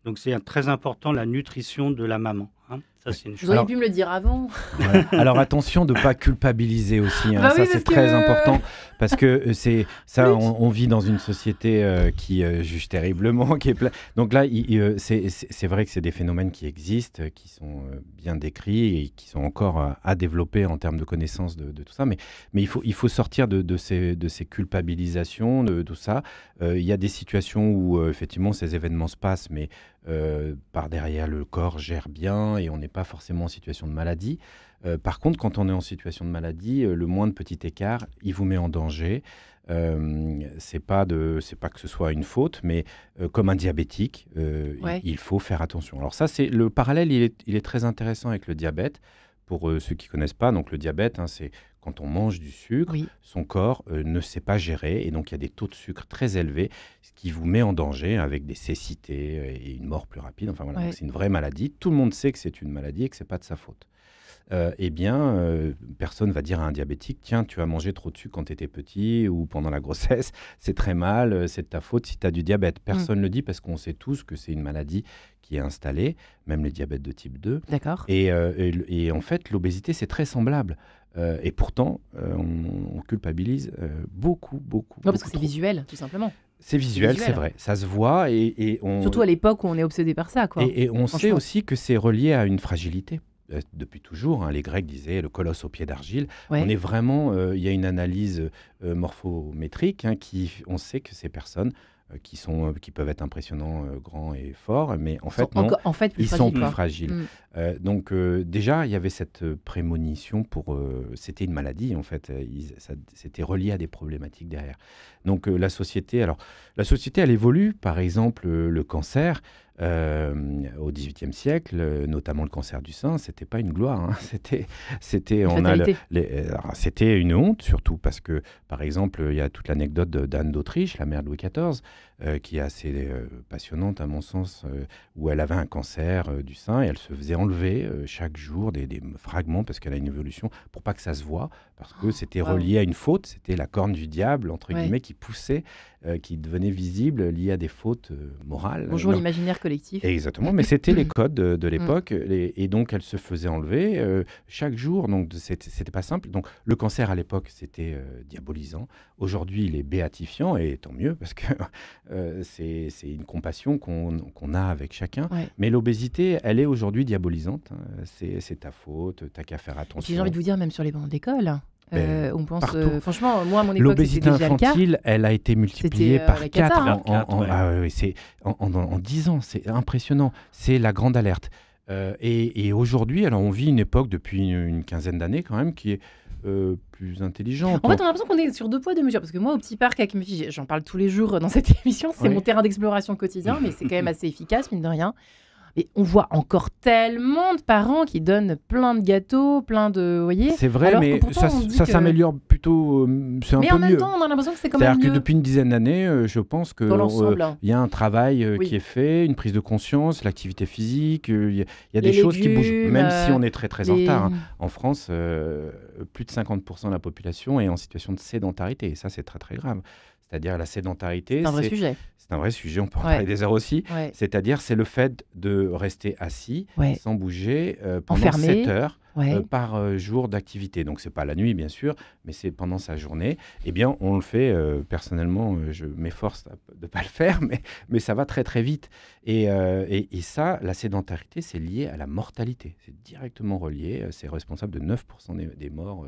Donc c'est très important la nutrition de la maman. Vous auriez pu me le dire avant. Alors attention de ne pas culpabiliser aussi. Hein. Bah ça, c'est très important. Parce que euh, c'est ça, on, vit dans une société euh, qui euh, juge terriblement. Qui est Donc là, c'est vrai que c'est des phénomènes qui existent, qui sont bien décrits et qui sont encore à, développer en termes de connaissances de, tout ça. Mais, mais il, faut, il faut sortir de, de, ces, de ces culpabilisations, de, tout ça. Il y a des situations où effectivement ces événements se passent, mais euh, par derrière le corps gère bien et on n'est pas forcément en situation de maladie. Euh, par contre, quand on est en situation de maladie, euh, le moindre petit écart, il vous met en danger. c'est pas de, c'est pas que ce soit une faute, mais comme un diabétique, il, faut faire attention. Alors ça, c'est le parallèle, il est, très intéressant avec le diabète pour ceux qui connaissent pas, donc le diabète, hein, c'est quand on mange du sucre, son corps euh, ne sait pas gérer et donc il y a des taux de sucre très élevés, ce qui vous met en danger avec des cécités euh, et une mort plus rapide. Enfin voilà, c'est une vraie maladie. Tout le monde sait que c'est une maladie et que c'est pas de sa faute. Euh, eh bien, personne va dire à un diabétique Tiens, tu as mangé trop de sucre quand tu étais petit ou pendant la grossesse, c'est très mal, c'est de ta faute si tu as du diabète. Hmm. Personne ne le dit parce qu'on sait tous que c'est une maladie qui est installée, même les diabètes de type 2. D'accord. et en fait, l'obésité, c'est très semblable. Euh, et pourtant, euh, on, culpabilise euh, beaucoup, beaucoup. Non, parce que c'est visuel, tout simplement. C'est visuel, c'est vrai. Ça se voit et, on... Surtout à l'époque où on est obsédé par ça. Quoi. Et, on sait aussi que c'est relié à une fragilité. Depuis toujours, hein. les Grecs disaient le colosse au pied d'argile. On est vraiment, il y a une analyse morphométrique hein, qui, on sait que ces personnes euh, qui, sont, euh, qui peuvent être impressionnants, euh, grands et forts, mais en fait, non, ils sont plus fragiles. Mm. donc déjà, il y avait cette prémonition pour... c'était une maladie, en fait. C'était relié à des problématiques derrière. Donc la société, alors la société, elle évolue. Par exemple, le cancer, euh, au XVIIIe siècle, euh, notamment le cancer du sein, c'était pas une gloire. Hein. C'était, c'était, euh, ah, c'était une honte surtout parce que, par exemple, il y a toute l'anecdote d'Anne d'Autriche, la mère de Louis XIV, euh, qui est assez euh, passionnante à mon sens, euh, où elle avait un cancer du sein et elle se faisait enlever chaque jour des, fragments parce qu'elle a une évolution pour pas que ça se voit, parce que ah, c'était relié à une faute, c'était la corne du diable, entre guillemets, qui poussait, qui devenait visible, liée à des fautes morales. Bonjour l'imaginaire collectif. Exactement, mais c'était les codes de, mm. l'époque et, et donc elle se faisait enlever chaque jour, donc c'était pas simple. Donc le cancer à l'époque, c'était diabolisant. Aujourd'hui, il est béatifiant et tant mieux parce que euh, c'est une compassion qu'on a avec chacun. Mais l'obésité, elle est aujourd'hui diabolisante. Hein. C'est ta faute, t'as qu'à faire attention. J'ai envie de vous dire, même sur les bancs d'école. Euh, ben, on pense, euh, franchement, moi à mon époque, l'obésité infantile, elle a été multipliée par 4, hein. en, ah c'est, en, 10 ans. C'est impressionnant. C'est la grande alerte. et, aujourd'hui, alors on vit une époque depuis une quinzaine d'années quand même qui est euh, plus intelligente. En fait, on a l'impression qu'on est sur deux poids, deux mesures. Parce que moi, au petit parc mes filles, j'en parle tous les jours dans cette émission, c'est mon terrain d'exploration quotidien, mais c'est quand même assez efficace, mine de rien. Et on voit encore tellement de parents qui donnent plein de gâteaux, plein de. Vous voyez C'est vrai, mais ça, s'améliore plutôt. Euh, c'est un mais Mais en même temps, on a l'impression que c'est quand même. C'est-à-dire que depuis une dizaine d'années, euh, je pense qu'il hein. euh, il y a un travail qui est fait, une prise de conscience, l'activité physique. Il y, a, des choses qui bougent, même si on est très très en retard. Hein. En France, plus de 50% de la population est en situation de sédentarité. Et ça, c'est très très grave c'est-à-dire la sédentarité. C'est un vrai sujet. C'est un vrai sujet, on peut en parler des heures aussi. C'est-à-dire, c'est le fait de rester assis, sans bouger, euh, pendant 7 heures euh, par euh, jour d'activité. Donc, ce n'est pas la nuit, bien sûr, mais c'est pendant sa journée. Eh bien, on le fait, personnellement, je m'efforce de ne pas le faire, mais, mais ça va très, très vite. Et, ça, la sédentarité, c'est lié à la mortalité. C'est directement relié. C'est responsable de 9% des morts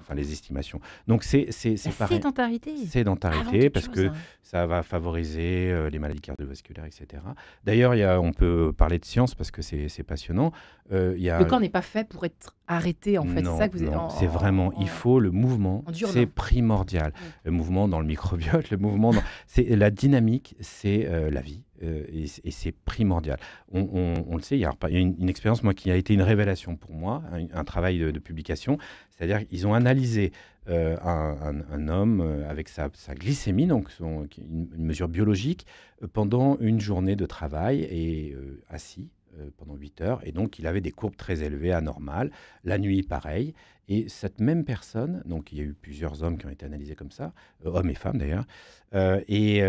enfin les estimations. Donc c'est c'est C'est dentarité parce que hein. ça va favoriser euh, les maladies cardiovasculaires, etc. D'ailleurs, on peut parler de science parce que c'est passionnant. Euh, le corps n'est pas fait pour être arrêté en fait. C'est ça que vous êtes. C'est vraiment, il faut le mouvement, c'est primordial. Le mouvement dans le microbiote, le mouvement, dans... c'est la dynamique, c'est euh, la vie. Euh, et, c'est primordial. On, le sait, il y a une, expérience moi, qui a été une révélation pour moi, un, travail de, publication. C'est-à-dire qu'ils ont analysé euh, un, homme euh, avec sa, glycémie, donc une, mesure biologique, pendant une journée de travail et assis euh, pendant 8 heures. Et donc, il avait des courbes très élevées, anormales. La nuit, pareil. Et cette même personne, donc il y a eu plusieurs hommes qui ont été analysés comme ça, euh, hommes et femmes d'ailleurs, euh, et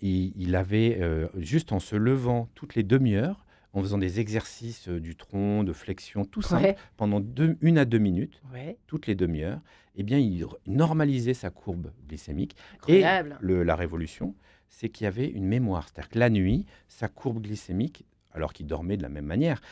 il, avait, juste en se levant toutes les demi-heures, en faisant des exercices du tronc, de flexion, tout simple, pendant une à deux minutes, toutes les demi-heures, et eh bien, il normalisait sa courbe glycémique. Et la révolution, c'est qu'il y avait une mémoire. C'est-à-dire que la nuit, sa courbe glycémique alors qu'ils dormaient de la même manière,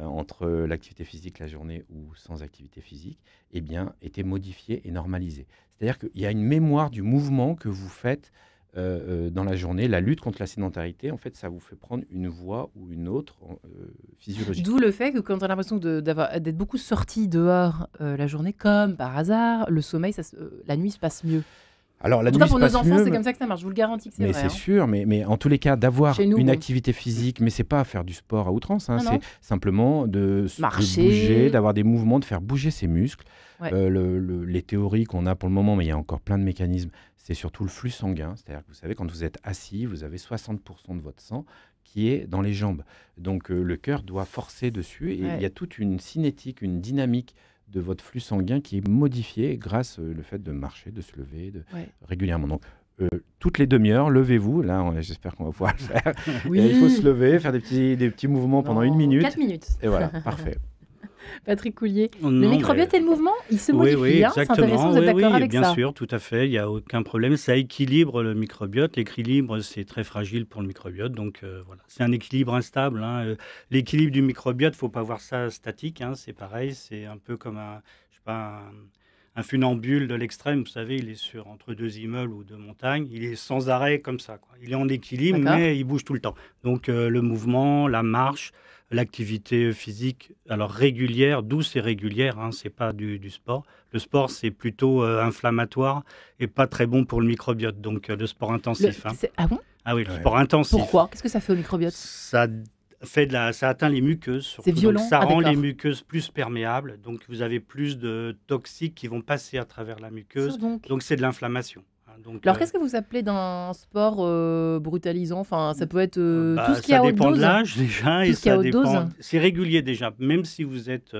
euh, entre l'activité physique la journée ou sans activité physique, eh bien, était modifié et normalisé. C'est-à-dire qu'il y a une mémoire du mouvement que vous faites euh, euh, dans la journée. La lutte contre la sédentarité, en fait, ça vous fait prendre une voie ou une autre physiologique. D'où le fait que quand on a l'impression d'être beaucoup sorti dehors la journée, comme par hasard, le sommeil, la nuit se passe mieux. Alors, la pour nos enfants, c'est comme ça que ça marche, je vous le garantis que c'est vrai. Mais c'est hein. sûr, mais, mais en tous les cas, d'avoir une activité physique, mais c'est pas à faire du sport à outrance, hein, c'est simplement de, Marcher. bouger, d'avoir des mouvements, de faire bouger ses muscles. Euh, les théories qu'on a pour le moment, mais il y a encore plein de mécanismes, c'est surtout le flux sanguin. C'est-à-dire que vous savez, quand vous êtes assis, vous avez 60% de votre sang qui est dans les jambes. Donc euh, le cœur doit forcer dessus et il y a toute une cinétique, une dynamique de votre flux sanguin qui est modifié grâce au euh, fait de marcher, de se lever de... régulièrement. Donc, euh, toutes les demi-heures, levez-vous. Là, j'espère qu'on va pouvoir le faire. il faut se lever, faire des petits, des petits mouvements pendant une minute. Quatre minutes. Et voilà, parfait. Patrick Coulier. Oh le microbiote et le mouvement, il se modifient. Oui, hein, exactement. oui, oui, bien sûr, tout à fait. Il n'y a aucun problème. Ça équilibre le microbiote. L'équilibre, c'est très fragile pour le microbiote. Donc euh, voilà, c'est un équilibre instable. Hein. Euh, l'équilibre du microbiote, ne faut pas voir ça statique. Hein. C'est pareil. C'est un peu comme un, un funambule de l'extrême, vous savez, il est sur entre deux immeubles ou deux montagnes, il est sans arrêt comme ça. Il est en équilibre, mais il bouge tout le temps. Donc euh, le mouvement, la marche, l'activité physique, alors régulière, douce et régulière, hein, c'est pas du, sport. Le sport, c'est plutôt euh, inflammatoire et pas très bon pour le microbiote, donc euh, le sport intensif. Hein. Ah bon Ah oui, le sport intensif. Pourquoi Qu'est-ce que ça fait au microbiote ça, fait de la, ça atteint les muqueuses. C'est violent. ça ah, rend les muqueuses plus perméables, donc vous avez plus de toxiques qui vont passer à travers la muqueuse, donc c'est de l'inflammation. Hein, Alors, euh, qu'est-ce que vous appelez d'un sport euh, brutalisant Enfin, ça bah, peut être euh, tout bah, ce qui a Ça dépend de hein. l'âge déjà tout et dépend. Hein. C'est régulier déjà, même si vous êtes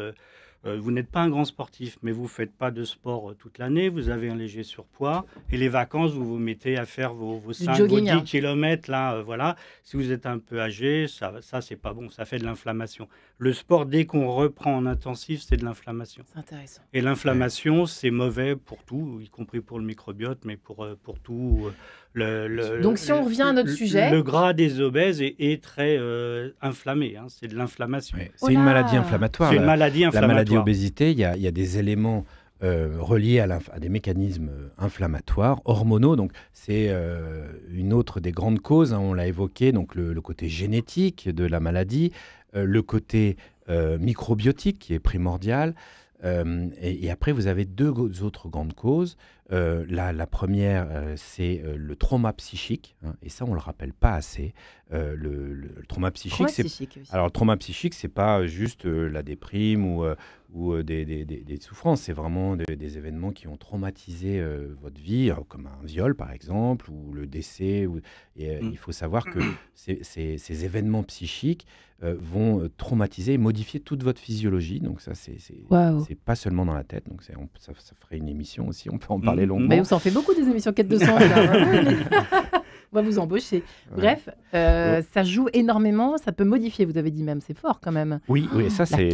euh, vous n'êtes pas un grand sportif, mais vous ne faites pas de sport euh, toute l'année, vous avez un léger surpoids, et les vacances, vous vous mettez à faire vos, 5 ou 10 km, là, euh, voilà. Si vous êtes un peu âgé, ça, ça c'est pas bon, ça fait de l'inflammation. Le sport, dès qu'on reprend en intensif, c'est de l'inflammation. Intéressant. Et l'inflammation, c'est mauvais pour tout, y compris pour le microbiote, mais pour, pour tout. Donc si on revient à notre sujet. Le gras des obèses est, très euh, inflammé, hein. c'est de l'inflammation. Oh c'est une maladie inflammatoire. C'est une maladie inflammatoire. La maladie obésité, il y, a, des éléments euh, reliés à, des mécanismes euh, inflammatoires, hormonaux. Donc c'est une autre des grandes causes, hein. on l'a évoqué, donc le, côté génétique de la maladie, le côté microbiotique qui est primordial. Et, et, après, vous avez deux autres grandes causes. Euh, la première, euh, c'est euh, le trauma psychique, hein, et ça, on le rappelle pas assez. Le, trauma psychique, c'est alors le trauma psychique, c'est pas juste la déprime ou, ou des, souffrances, c'est vraiment des, événements qui ont traumatisé votre vie, comme un viol par exemple ou le décès. Et, mm. Il faut savoir que ces, événements psychiques vont traumatiser et modifier toute votre physiologie. Donc ça, c'est wow. pas seulement dans la tête. Donc ça, ça ferait une émission aussi. On peut en mm. parler. Mais on s'en fait beaucoup des émissions quête de sang. on va vous embaucher. Bref, euh, ça joue énormément, ça peut modifier, vous avez dit même, c'est fort quand même. Oui, oui ça c'est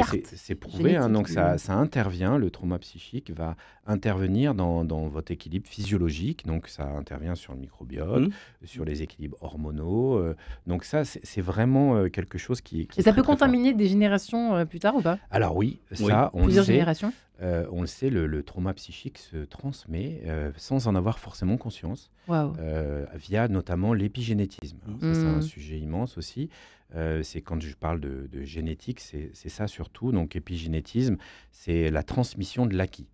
prouvé, hein, donc ça, intervient, le trauma psychique va intervenir dans, votre équilibre physiologique, donc ça intervient sur le microbiote, mm. sur les équilibres hormonaux, euh, donc ça c'est vraiment euh, quelque chose qui... Et ça peut contaminer des générations plus tard ou pas Alors oui, ça on Plusieurs sait. générations euh, on le sait, le, le, trauma psychique se transmet euh, sans en avoir forcément conscience, euh, via notamment l'épigénétisme. Hein, c'est un mmh. sujet immense aussi. c'est quand je parle de, génétique, c'est ça surtout. Donc épigénétisme, c'est la transmission de l'acquis.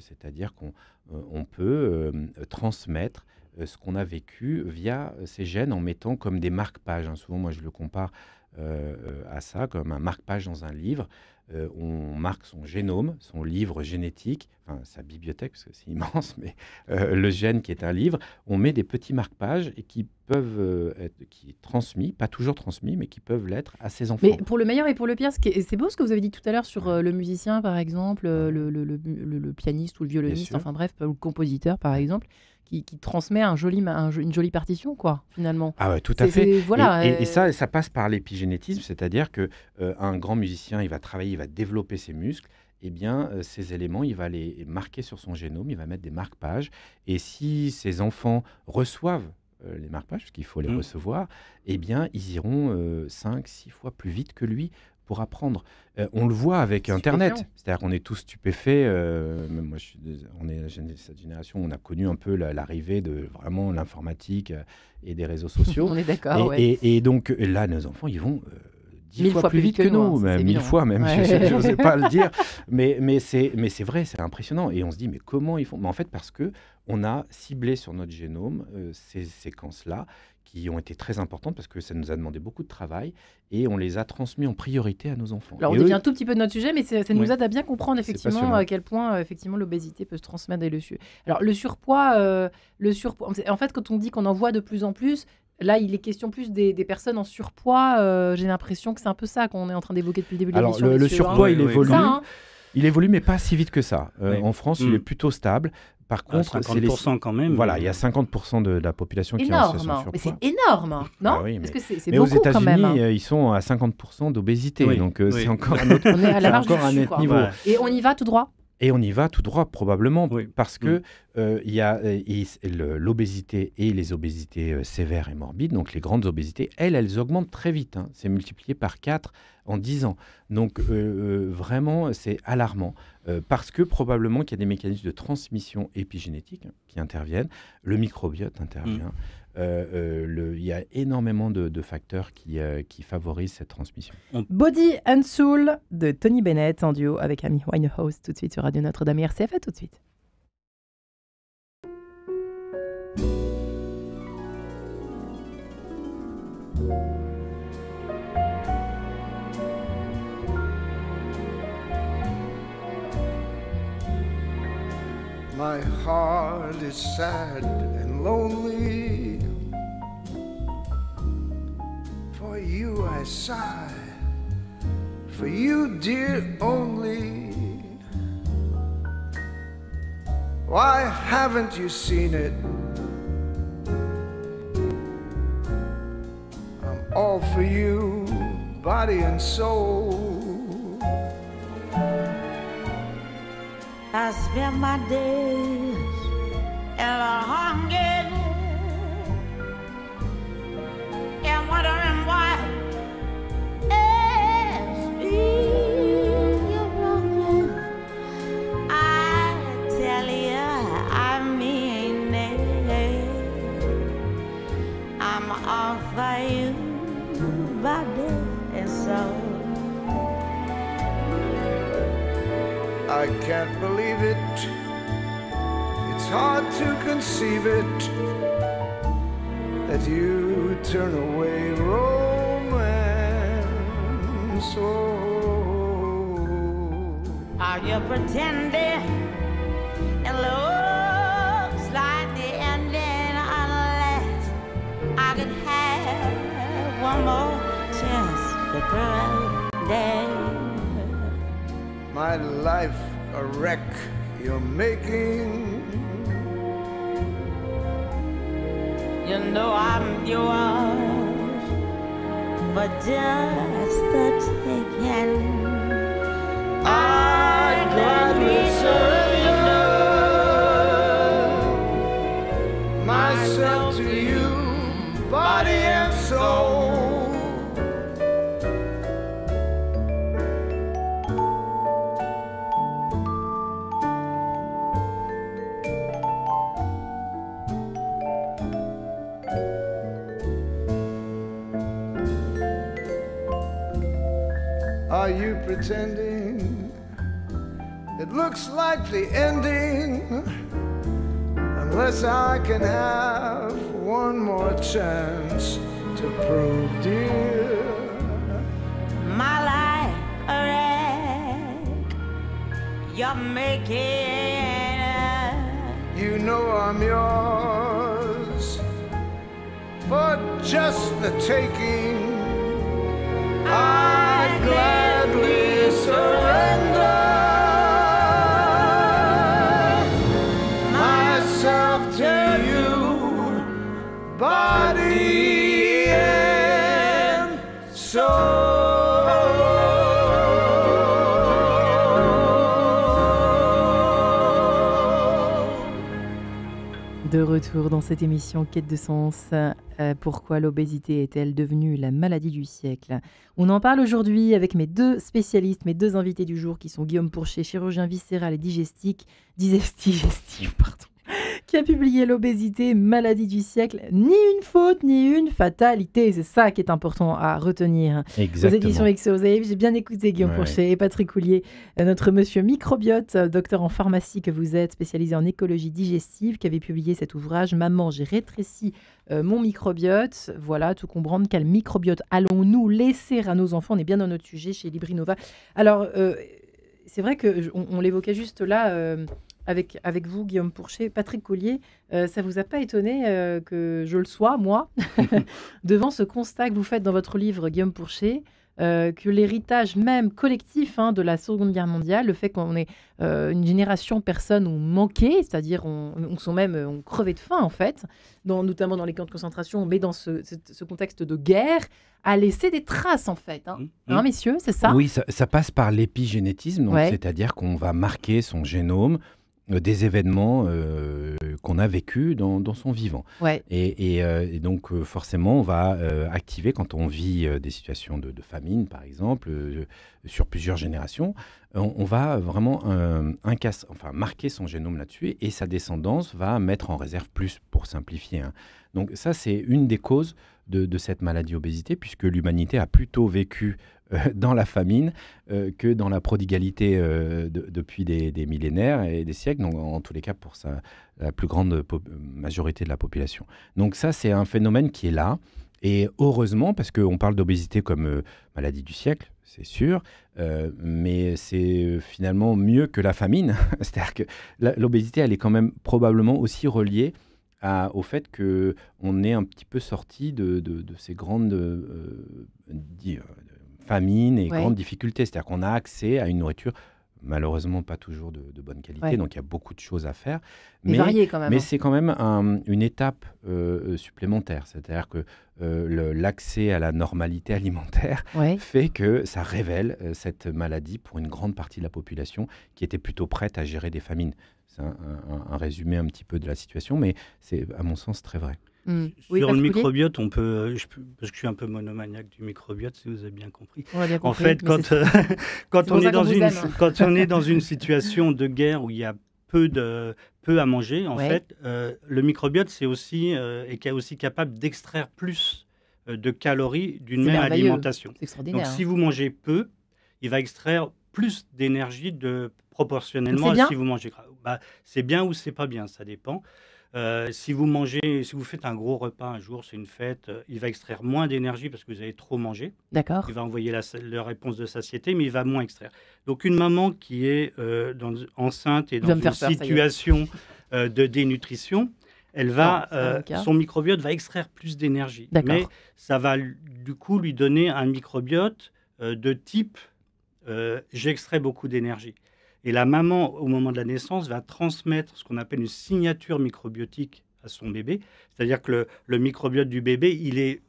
C'est-à-dire qu'on peut transmettre ce qu'on a vécu via ces gènes en mettant comme des marque-pages. Hein, souvent, moi, je le compare à ça, comme un marque-page dans un livre. Euh, on marque son génome, son livre génétique, sa bibliothèque, parce que c'est immense, mais euh, le gène qui est un livre, on met des petits marque-pages qui peuvent euh, être qui transmis, pas toujours transmis, mais qui peuvent l'être à ses enfants. Mais pour le meilleur et pour le pire, c'est beau ce que vous avez dit tout à l'heure sur le musicien, par exemple, le, le, pianiste ou le violoniste, enfin bref, ou le compositeur, par exemple qui, transmet un joli, une jolie partition, quoi, finalement. Ah ouais, tout à fait. Voilà, euh, et, ça, ça passe par l'épigénétisme, c'est-à-dire que euh, un grand musicien, il va travailler, il va développer ses muscles. et eh bien, euh, ces éléments, il va les marquer sur son génome, il va mettre des marque-pages. Et si ses enfants reçoivent les marque-pages, parce qu'il faut les mmh. recevoir, eh bien, ils iront 5, 6 fois plus vite que lui pour apprendre. Euh, on le voit avec Internet. C'est-à-dire qu'on est tous stupéfaits. Euh, même moi, je on est cette génération, on a connu un peu l'arrivée de vraiment l'informatique euh, et des réseaux sociaux. on est d'accord. Et, donc là, nos enfants, ils vont dix fois, plus, vite que, nous, hein, mille fois même, je sais pas le dire, mais, mais c'est vrai, c'est impressionnant. Et on se dit, mais comment ils font Mais en fait, parce que on a ciblé sur notre génome ces séquences-là qui ont été très importantes parce que ça nous a demandé beaucoup de travail et on les a transmis en priorité à nos enfants. Alors, on devient un tout petit peu de notre sujet, mais ça, nous aide à bien comprendre effectivement à euh, quel point euh, effectivement l'obésité peut se transmettre et le Alors, le surpoids, euh, le surpoids, en fait, quand on dit qu'on en voit de plus en plus, Là, il est question plus des, personnes en surpoids. J'ai l'impression que c'est un peu ça qu'on est en train d'évoquer depuis le début de l'émission. Alors, le, surpoids, il évolue. Hein. il évolue, mais pas si vite que ça. En France, il mm. est plutôt stable. Par contre, ah, 50% quand même. Voilà, il y a 50% euh, de, la population qui est en situation de Mais c'est énorme, non ah oui, mais... Parce que c'est beaucoup aux États-Unis, hein. euh, ils sont à 50% d'obésité, donc euh, c'est encore un autre, on est à la marge encore du un niveau. Et on y va tout droit et on y va tout droit probablement parce que mm. euh, euh, l'obésité et les obésités euh, sévères et morbides, donc les grandes obésités, elles, elles augmentent très vite. Hein. C'est multiplié par 4 en 10 ans. Donc vraiment, c'est alarmant parce que probablement qu'il y a des mécanismes de transmission épigénétique hein, qui interviennent, le microbiote intervient. Mm. Euh, euh, il y a énormément de, facteurs euh, qui, favorisent cette transmission. Body and Soul de Tony Bennett en duo avec Amy Winehouse tout de suite sur Radio Notre-Dame RCF. À tout de suite. My heart is sad and lonely. you I sigh, for you, dear, only. Why haven't you seen it? I'm all for you, body and soul. I spend my days in a hunger. I can't believe it. It's hard to conceive it that you turn away romance. Oh. Are you pretending? It looks like the ending unless I could have one more chance to birthday. My life a wreck you're making. You know I'm yours, but just the taking. I gladly surrender myself to you, body and soul. pretending. It looks like the ending, unless I can have one more chance to prove, dear. My life a wreck. You're making. You know I'm yours for just the taking. i am glad. De retour dans cette émission Quête de sens euh, pourquoi l'obésité est-elle devenue la maladie du siècle On en parle aujourd'hui avec mes deux spécialistes, mes deux invités du jour qui sont Guillaume Pourchet, chirurgien viscéral et digestif, digestif pardon, qui a publié L'obésité, maladie du siècle, ni une faute, ni une fatalité. C'est ça qui est important à retenir. Exactement. Aux éditions j'ai bien écouté Guillaume ouais. et Patrick Coulier, euh, notre monsieur microbiote, euh, docteur en pharmacie que vous êtes, spécialisé en écologie digestive, qui avait publié cet ouvrage Maman, j'ai rétréci euh, mon microbiote. Voilà, tout comprendre. Quel microbiote allons-nous laisser à nos enfants On est bien dans notre sujet chez Librinova. Alors, c'est vrai qu'on on, l'évoquait juste là avec, avec vous, Guillaume Pourchet, Patrick Collier, ça euh, ça vous a pas étonné euh, que je le sois, moi, devant ce constat que vous faites dans votre livre, Guillaume Pourchet euh, que l'héritage même collectif hein, de la Seconde Guerre mondiale, le fait qu'on est une génération personne ont manqué c'est-à-dire on, sont même on crevait de faim en fait, notamment dans les camps de concentration, mais dans ce, contexte de guerre, a laissé des traces en fait. Hein, mmh, mmh. hein messieurs, c'est ça Oui, ça, passe par l'épigénétisme, c'est-à-dire qu'on va marquer son génome euh, des événements euh, qu'on a vécu dans, son vivant. Euh, et, donc forcément, on va activer quand on vit des situations de, famine, par exemple, sur plusieurs générations, on, va vraiment un enfin, marquer son génome là-dessus et sa descendance va mettre en réserve plus pour simplifier. Hein. Donc ça, c'est une des causes de cette maladie obésité, puisque l'humanité a plutôt vécu euh, dans la famine euh, que dans la prodigalité euh, depuis des, millénaires et des siècles, donc en tous les cas pour sa, la plus grande majorité de la population. Donc ça, c'est un phénomène qui est là. Et heureusement, parce qu'on parle d'obésité comme maladie du siècle, c'est sûr, mais c'est finalement mieux que la famine. C'est-à-dire que l'obésité, elle est quand même probablement aussi reliée à, au fait qu'on est un petit peu sorti de, ces grandes famine et grandes difficultés. C'est-à-dire qu'on a accès à une nourriture malheureusement pas toujours de, bonne qualité, donc il y a beaucoup de choses à faire. Mais, hein. c'est quand même une étape euh, supplémentaire, c'est-à-dire que euh, l'accès à la normalité alimentaire fait que ça révèle euh, cette maladie pour une grande partie de la population qui était plutôt prête à gérer des famines. C'est un résumé un petit peu de la situation, mais c'est à mon sens très vrai. Mm. Sur le microbiote, on peut, euh, je, parce que je suis un peu monomaniaque du microbiote, si vous avez bien compris. en fait, quand, on est dans une, situation de guerre où il y a peu, peu à manger, en fait, euh, le microbiote, c'est aussi, euh, est aussi capable d'extraire plus de calories d'une même alimentation. Donc, hein. si vous mangez peu, il va extraire plus d'énergie de proportionnellement à si vous mangez bah, c'est bien ou c'est pas bien, ça dépend. Euh, si vous mangez, si vous faites un gros repas un jour, c'est une fête, euh, il va extraire moins d'énergie parce que vous avez trop mangé. D'accord. Il va envoyer la, réponse de satiété, mais il va moins extraire. Donc une maman qui est euh, dans, enceinte et dans une situation de dénutrition, elle va, oh, son microbiote va extraire plus d'énergie. Mais ça va du coup lui donner un microbiote de type j'extrais beaucoup d'énergie. Et la maman, au moment de la naissance, va transmettre ce qu'on appelle une signature microbiotique à son bébé. C'est-à-dire que le, microbiote du bébé, il est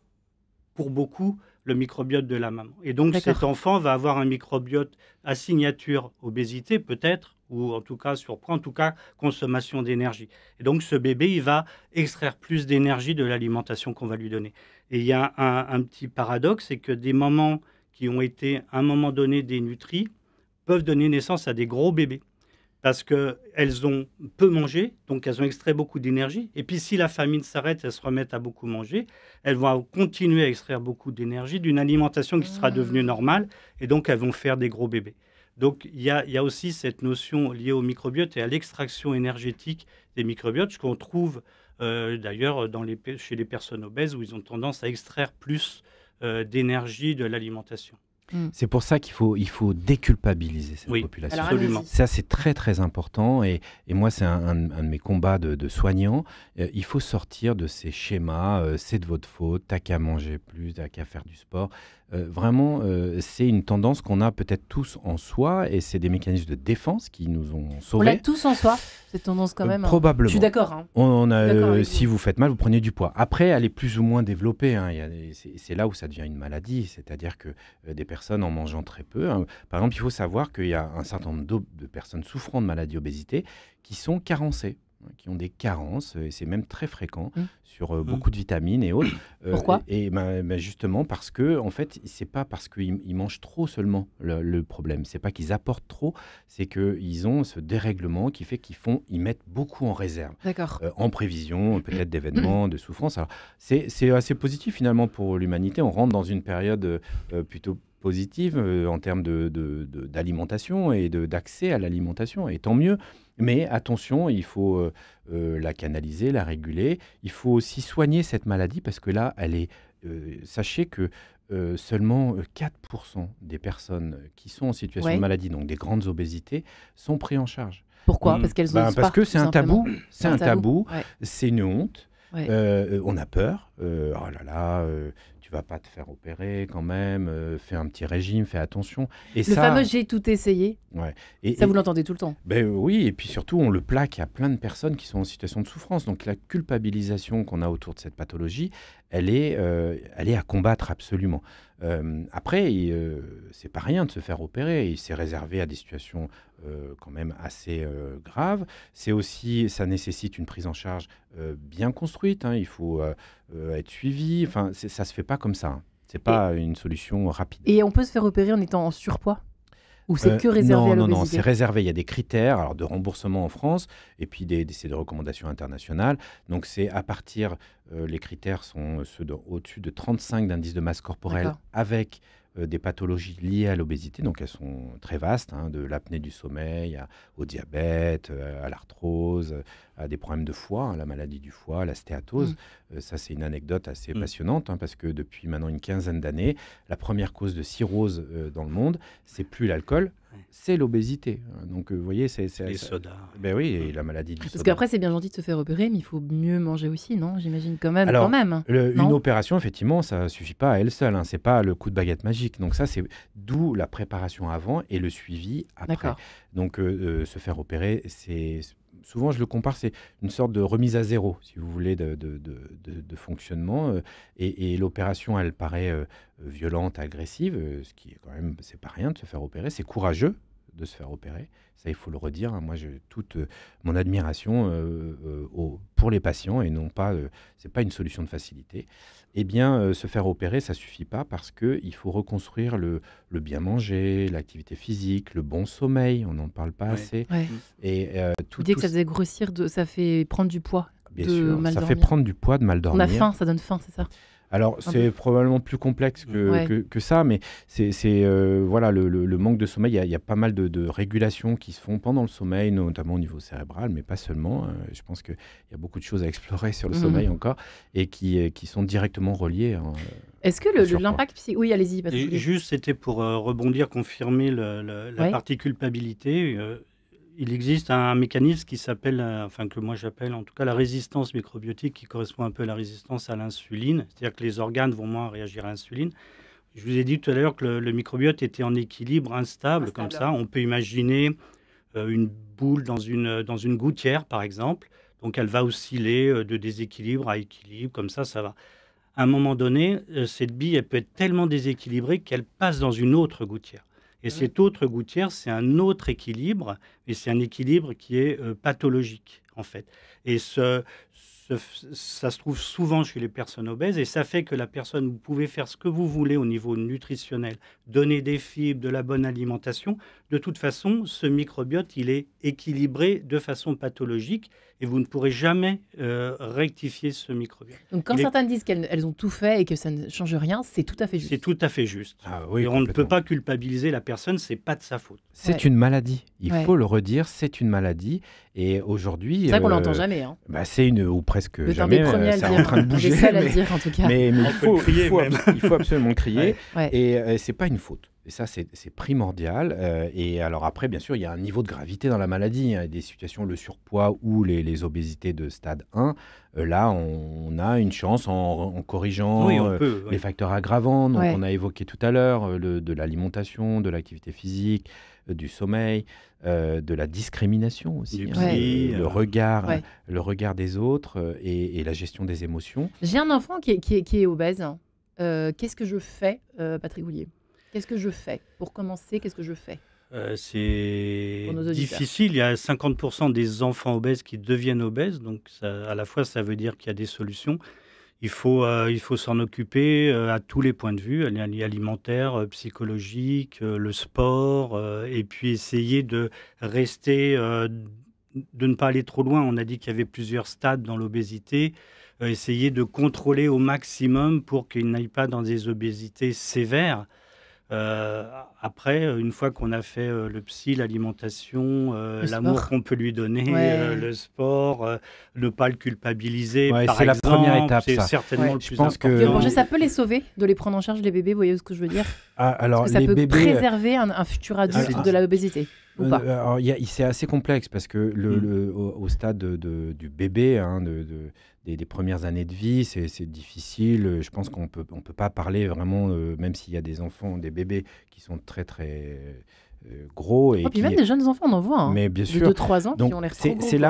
pour beaucoup le microbiote de la maman. Et donc cet enfant va avoir un microbiote à signature obésité peut-être, ou en tout cas surprend, en tout cas consommation d'énergie. Et donc ce bébé, il va extraire plus d'énergie de l'alimentation qu'on va lui donner. Et il y a un, petit paradoxe, c'est que des mamans qui ont été à un moment donné dénutries, peuvent donner naissance à des gros bébés parce qu'elles ont peu mangé, donc elles ont extrait beaucoup d'énergie. Et puis si la famine s'arrête, elles se remettent à beaucoup manger. Elles vont continuer à extraire beaucoup d'énergie d'une alimentation qui sera devenue normale, et donc elles vont faire des gros bébés. Donc il y, a, aussi cette notion liée au microbiote et à l'extraction énergétique des microbiotes, ce qu'on trouve euh, d'ailleurs chez les personnes obèses où ils ont tendance à extraire plus euh, d'énergie de l'alimentation. Mm. C'est pour ça qu'il faut, il faut déculpabiliser cette population. Absolument. Ça, c'est très, très important. Et, moi, c'est un, de mes combats de, de soignants. Euh, il faut sortir de ces schémas, euh, c'est de votre faute, t'as qu'à manger plus, t'as qu'à faire du sport. Euh, vraiment, euh, c'est une tendance qu'on a peut-être tous en soi et c'est des mécanismes de défense qui nous ont sauvés. On l'a tous en soi, cette tendance quand euh, même. Hein. probablement. Je suis d'accord. Hein. si vous. faites mal, vous prenez du poids. Après, elle est plus ou moins développée. Hein. c'est là où ça devient une maladie, c'est-à-dire que des personnes en mangeant très peu. par exemple, il faut savoir qu'il y a un certain nombre de personnes souffrant de maladie obésité qui sont carencées qui ont des carences, et c'est même très fréquent, mmh. sur euh, mmh. beaucoup de vitamines et autres. Euh, Pourquoi Et, ben, ben, justement parce que, en fait, n'est pas parce qu'ils mangent trop seulement le, problème, problème, c'est pas qu'ils apportent trop, c'est qu'ils ont ce dérèglement qui fait qu'ils font, ils mettent beaucoup en réserve. D'accord. Euh, en prévision, peut-être d'événements, de souffrances. Alors, c'est assez positif finalement pour l'humanité. On rentre dans une période plutôt positive en termes d'alimentation de, de, et d'accès à l'alimentation, et tant mieux. Mais attention, il faut euh, euh, la canaliser, la réguler. Il faut aussi soigner cette maladie parce que là, elle est. Euh, sachez que seulement 4% des personnes qui sont en situation de maladie, donc des grandes obésités, sont prises en charge. Pourquoi hmm. Parce qu'elles ben, Parce que c'est un tabou. C'est un tabou. C'est une honte. on a peur. oh là là, tu vas pas te faire opérer quand même, euh, fais un petit régime, fais attention. le fameux j'ai tout essayé. Et, ça, vous l'entendez tout le temps. Ben euh, oui, et puis surtout, on le plaque à plein de personnes qui sont en situation de souffrance. Donc la culpabilisation qu'on a autour de cette pathologie, elle est, euh, elle est à combattre absolument. Euh, après, ce euh, c'est pas rien de se faire opérer. Il s'est réservé à des situations euh, quand même assez graves. C'est aussi, ça nécessite une prise en charge bien construite. Hein. Il faut être suivi. Enfin, ça se fait pas comme ça. Ce hein. C'est pas une solution rapide. Et on peut se faire opérer en étant en surpoids. Ou c'est euh, que réservé non, Non, non, c'est réservé. Il y a des critères alors, de remboursement en France et puis des, des, des recommandations internationales. Donc, c'est à partir, euh, les critères sont ceux au-dessus de 35 d'indice de masse corporelle avec euh, des pathologies liées à l'obésité. Donc elles sont très vastes, hein, de l'apnée du sommeil au diabète, euh, à l'arthrose, à des problèmes de foie, hein, la maladie du foie, la stéatose. Mm. Euh, ça, c'est une anecdote assez mm. passionnante hein, parce que depuis maintenant une quinzaine d'années, la première cause de cirrhose dans le monde, c'est plus l'alcool, c'est l'obésité. Euh, donc, euh, vous voyez, c'est. Les sodas. Ben oui, et la maladie du Parce qu'après, c'est bien gentil de se faire opérer, mais il faut mieux manger aussi, non J'imagine quand même. même. Hein. une opération, effectivement, ça suffit pas à elle seule. Hein. C'est pas le coup de baguette magique. Donc, ça, c'est d'où la préparation avant et le suivi après. Donc, euh, se faire opérer, c'est souvent je le compare, c'est une sorte de remise à zéro, si vous voulez, de, fonctionnement. Euh, et, l'opération, elle paraît euh, violente, agressive, euh, ce qui quand même, c'est pas rien de se faire opérer, c'est courageux de se faire opérer. Ça, il faut le redire. Hein. Moi, j'ai toute euh, mon admiration euh, euh, pour les patients et non pas, c'est pas une solution de facilité. Eh bien, se faire opérer, ça suffit pas parce que il faut reconstruire le, le bien manger, l'activité physique, le bon sommeil. On n'en parle pas assez. Ouais. Mm. Et tout. Dès que ça faisait grossir, ça fait prendre du poids. Bien sûr, ça fait prendre du poids de mal dormir. On a faim, ça donne faim, c'est ça alors, ah c'est bah. probablement plus complexe que, que, ça, mais c'est euh, voilà le, le, manque de sommeil. Il y, a pas mal de, régulations qui se font pendant le sommeil, notamment au niveau cérébral, mais pas seulement. Hein. je pense qu'il y a beaucoup de choses à explorer sur le mhm. sommeil encore et qui, euh, qui sont directement reliées. Hein, Est-ce que l'impact Oui, allez-y. Juste, c'était pour euh, rebondir, confirmer la partie culpabilité il existe un mécanisme qui s'appelle, euh, enfin que moi j'appelle en tout cas la résistance microbiotique, qui correspond un peu à la résistance à l'insuline, c'est-à-dire que les organes vont moins réagir à l'insuline. Je vous ai dit tout à l'heure que le, microbiote était en équilibre instable, comme ça. On peut imaginer euh, une boule dans une, dans une gouttière, par exemple. Donc elle va osciller euh, de déséquilibre à équilibre, comme ça, ça va. À un moment donné, cette bille, elle peut être tellement déséquilibrée qu'elle passe dans une autre gouttière. Et mmh. cette autre gouttière, c'est un autre équilibre, mais c'est un équilibre qui est euh, pathologique, en fait. Et ça se trouve souvent chez les personnes obèses, et ça fait que la personne, vous pouvez faire ce que vous voulez au niveau nutritionnel, donner des fibres, de la bonne alimentation. De toute façon, ce microbiote, il est équilibré de façon pathologique, et vous ne pourrez jamais euh, rectifier ce microbiote. Donc quand certaines certains disent qu'elles ont tout fait et que ça ne change rien, c'est tout à fait juste. C'est tout à fait juste. Ah et on ne peut pas culpabiliser la personne, c'est pas de sa faute. C'est une maladie. Il faut le redire, c'est une maladie. Et aujourd'hui, c'est vrai qu'on euh, l'entend jamais. Hein. Bah c'est une ou presque jamais. Des euh, c'est en train de bouger. mais, dire, en tout cas. mais, il, faut, absolument crier. Et, et c'est pas une faute. Et ça, c'est primordial. Euh, et alors après, bien sûr, il y a un niveau de gravité dans la maladie. Hein. des situations, le surpoids ou les, obésités de stade 1, euh, là, on, a une chance en, corrigeant euh, les facteurs aggravants. qu'on on a évoqué tout à l'heure de l'alimentation, de l'activité physique, du sommeil, de la discrimination aussi, hein, le, regard, le regard des autres et, la gestion des émotions. J'ai un enfant qui est, qui est obèse. Hein. Qu'est-ce que je fais, Patrick Goulier Qu'est-ce que je fais Pour commencer, qu'est-ce que je fais euh, c'est difficile. Il y a 50% des enfants obèses qui deviennent obèses. Donc, à la fois, ça veut dire qu'il y a des solutions. Il faut, euh, faut s'en occuper euh, à tous les points de vue, alimentaire, psychologique, le sport, et puis essayer de rester, de ne pas aller trop loin. On a dit qu'il y avait plusieurs stades dans l'obésité. essayer de contrôler au maximum pour qu'il n'aille pas dans des obésités sévères. Euh, après, euh, une fois qu'on a fait euh, le psy, l'alimentation, l'amour qu'on peut lui donner, le sport, ne pas le culpabiliser, c'est la première étape. C'est certainement je pense Que... ça peut les sauver de les prendre en charge les bébés. Vous voyez ce que je veux dire ah, Alors, ça peut préserver un, futur adulte ah, de l'obésité. Euh, c'est assez complexe parce que le, mm. au, stade du bébé, hein, de, des, premières années de vie, c'est difficile. Je pense qu'on peut, ne peut pas parler vraiment, euh, même s'il y a des enfants, des bébés qui sont très, très euh, gros. Et, oh, puis même des jeunes enfants, on en voit. Hein. mais bien sûr. De 3 ans Donc, qui ont l'air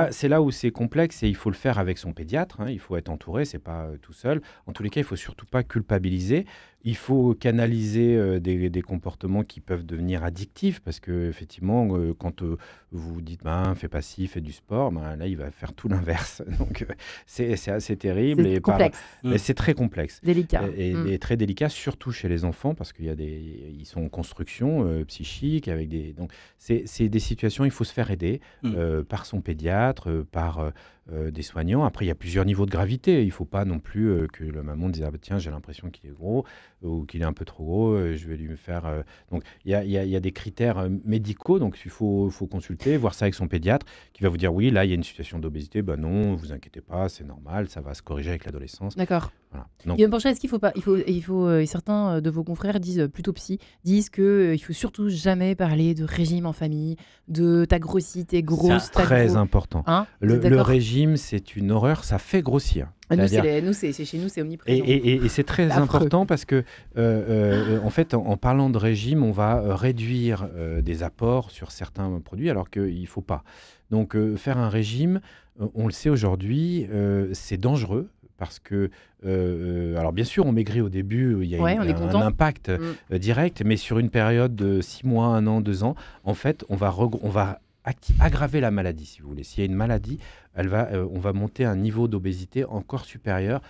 C'est là, où c'est complexe et il faut le faire avec son pédiatre. Hein. il faut être entouré, c'est pas tout seul. En tous les cas, il faut surtout pas culpabiliser. Il faut canaliser euh, des, comportements qui peuvent devenir addictifs parce que effectivement, euh, quand euh, vous dites ben fais pas ci, fais du sport, ben, là il va faire tout l'inverse. Donc c'est assez terrible et complexe. mais mm. C'est très complexe, délicat mm. et, très délicat surtout chez les enfants parce qu'il y a des ils sont en construction psychique avec des donc c'est des situations il faut se faire aider mm. par son pédiatre, par euh, des soignants. Après, il y a plusieurs niveaux de gravité. Il ne faut pas non plus euh, que le maman dise ah, bah, tiens, j'ai l'impression qu'il est gros ou qu'il est un peu trop gros, euh, je vais lui faire. Donc, il y, a, des critères médicaux, donc il faut, consulter, voir ça avec son pédiatre qui va vous dire oui, là, il y a une situation d'obésité. Ben non, vous inquiétez pas, c'est normal, ça va se corriger avec l'adolescence. D'accord. Voilà. Donc... Porchat, ce qu'il faut pas, il faut, il faut, euh, certains euh, de vos confrères disent euh, plutôt psy, disent que il faut surtout jamais parler de régime en famille, de ta grossité grosse, C'est très important. Hein, le, régime, c'est une horreur, ça fait grossir. Ah, nous, c'est chez nous, c'est omniprésent. Et, c'est très important parce que, en fait, en, en, parlant de régime, on va réduire des apports sur certains produits alors qu'il ne faut pas. Donc, faire un régime, on le sait aujourd'hui, c'est dangereux parce que, euh, euh, alors bien sûr, on maigrit au début, euh, il y a un, impact mm. direct, mais sur une période de 6 mois, 1 an, 2 ans, en fait, on va, on va aggraver la maladie, si vous voulez. S'il y a une maladie, on va monter un niveau d'obésité encore supérieur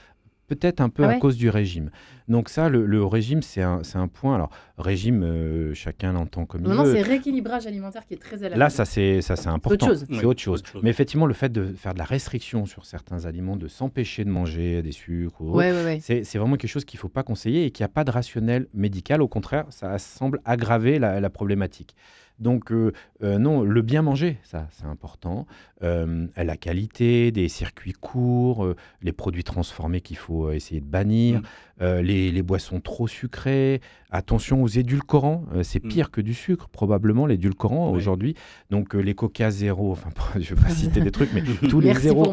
peut-être un peu ah à cause du régime. Donc ça, le, régime, c'est un, un, point. Alors, régime, euh, chacun l'entend comme non, non, Non, c'est rééquilibrage alimentaire qui est très à Là, ça, c'est important. C'est autre, chose. Mais effectivement, le fait de faire de la restriction sur certains aliments, de s'empêcher de manger des sucres, ou c'est vraiment quelque chose qu'il ne faut pas conseiller et qui a pas de rationnel médical. Au contraire, ça semble aggraver la, la problématique. Donc euh, euh, non, le bien manger, ça c'est important. Euh, la qualité des circuits courts, les produits transformés qu'il faut essayer de bannir, mm. les, boissons trop sucrées, attention aux édulcorants, c'est mm. pire que du sucre probablement, l'édulcorant édulcorants aujourd'hui. Donc les coca zéro, enfin je vais pas citer des trucs, mais tous les zéros,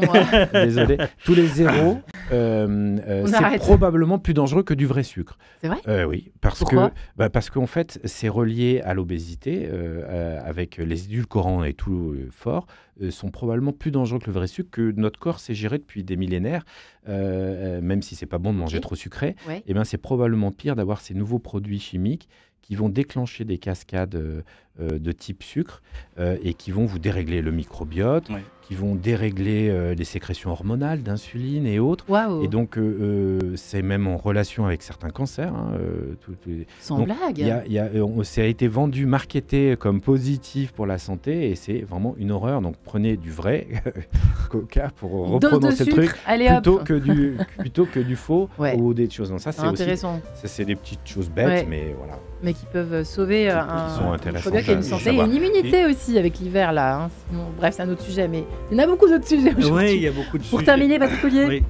tous les zéros, c'est probablement plus dangereux que du vrai sucre. C'est vrai Oui, parce que bah, parce qu'en fait c'est relié à l'obésité. Euh, avec les édulcorants et tout euh, fort, euh, sont probablement plus dangereux que le vrai sucre que notre corps s'est géré depuis des millénaires. même si c'est pas bon de manger trop sucré, et eh ben c'est probablement pire d'avoir ces nouveaux produits chimiques qui vont déclencher des cascades euh, de type sucre euh, et qui vont vous dérégler le microbiote, qui vont dérégler euh, les sécrétions hormonales d'insuline et autres. Et donc, c'est même en relation avec certains cancers. Hein, Sans blague a, Ça a été vendu, marketé comme positif pour la santé et c'est vraiment une horreur. Donc, prenez du vrai coca pour reprendre ce truc plutôt, que du, plutôt que du faux ou des choses. ça, c'est intéressant. C'est des petites choses bêtes, mais voilà. Mais qui peuvent sauver un y a une euh, santé, une immunité aussi avec l'hiver là. Hein. bref, c'est un autre sujet, mais il y en a beaucoup d'autres sujets aujourd'hui. Oui, il y a beaucoup de Pour terminer, Patrick Collier. Oui.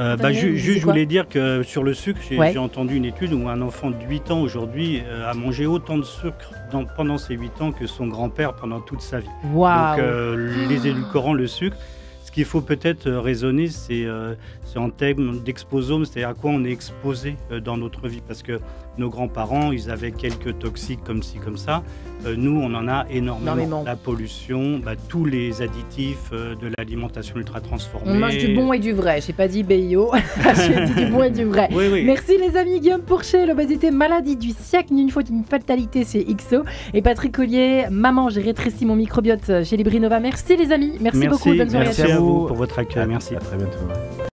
Euh, bah, juste, je voulais dire que euh, sur le sucre, j'ai entendu une étude où un enfant de 8 ans aujourd'hui a mangé autant de sucre dans, pendant ses 8 ans que son grand-père pendant toute sa vie. Donc, les les édulcorants, le sucre. Ce qu'il faut peut-être raisonner, c'est c'est en termes d'exposome, c'est-à-dire à quoi on est exposé euh, dans notre vie. Parce que nos grands-parents, ils avaient quelques toxiques comme ci, comme ça. Euh, nous, on en a énormément. La pollution, bah, tous les additifs euh, de l'alimentation ultra transformée. On mange du bon et du vrai. J'ai pas dit BIO, je dit du bon et du vrai. Merci les amis. Guillaume Pourchet, l'obésité, maladie du siècle, une faute, une fatalité, c'est XO. Et Patrick Collier, maman, j'ai rétréci mon microbiote chez Librinova. Merci les amis. Merci, beaucoup. Bonne soirée merci à vous pour votre accueil. Merci. À très bientôt.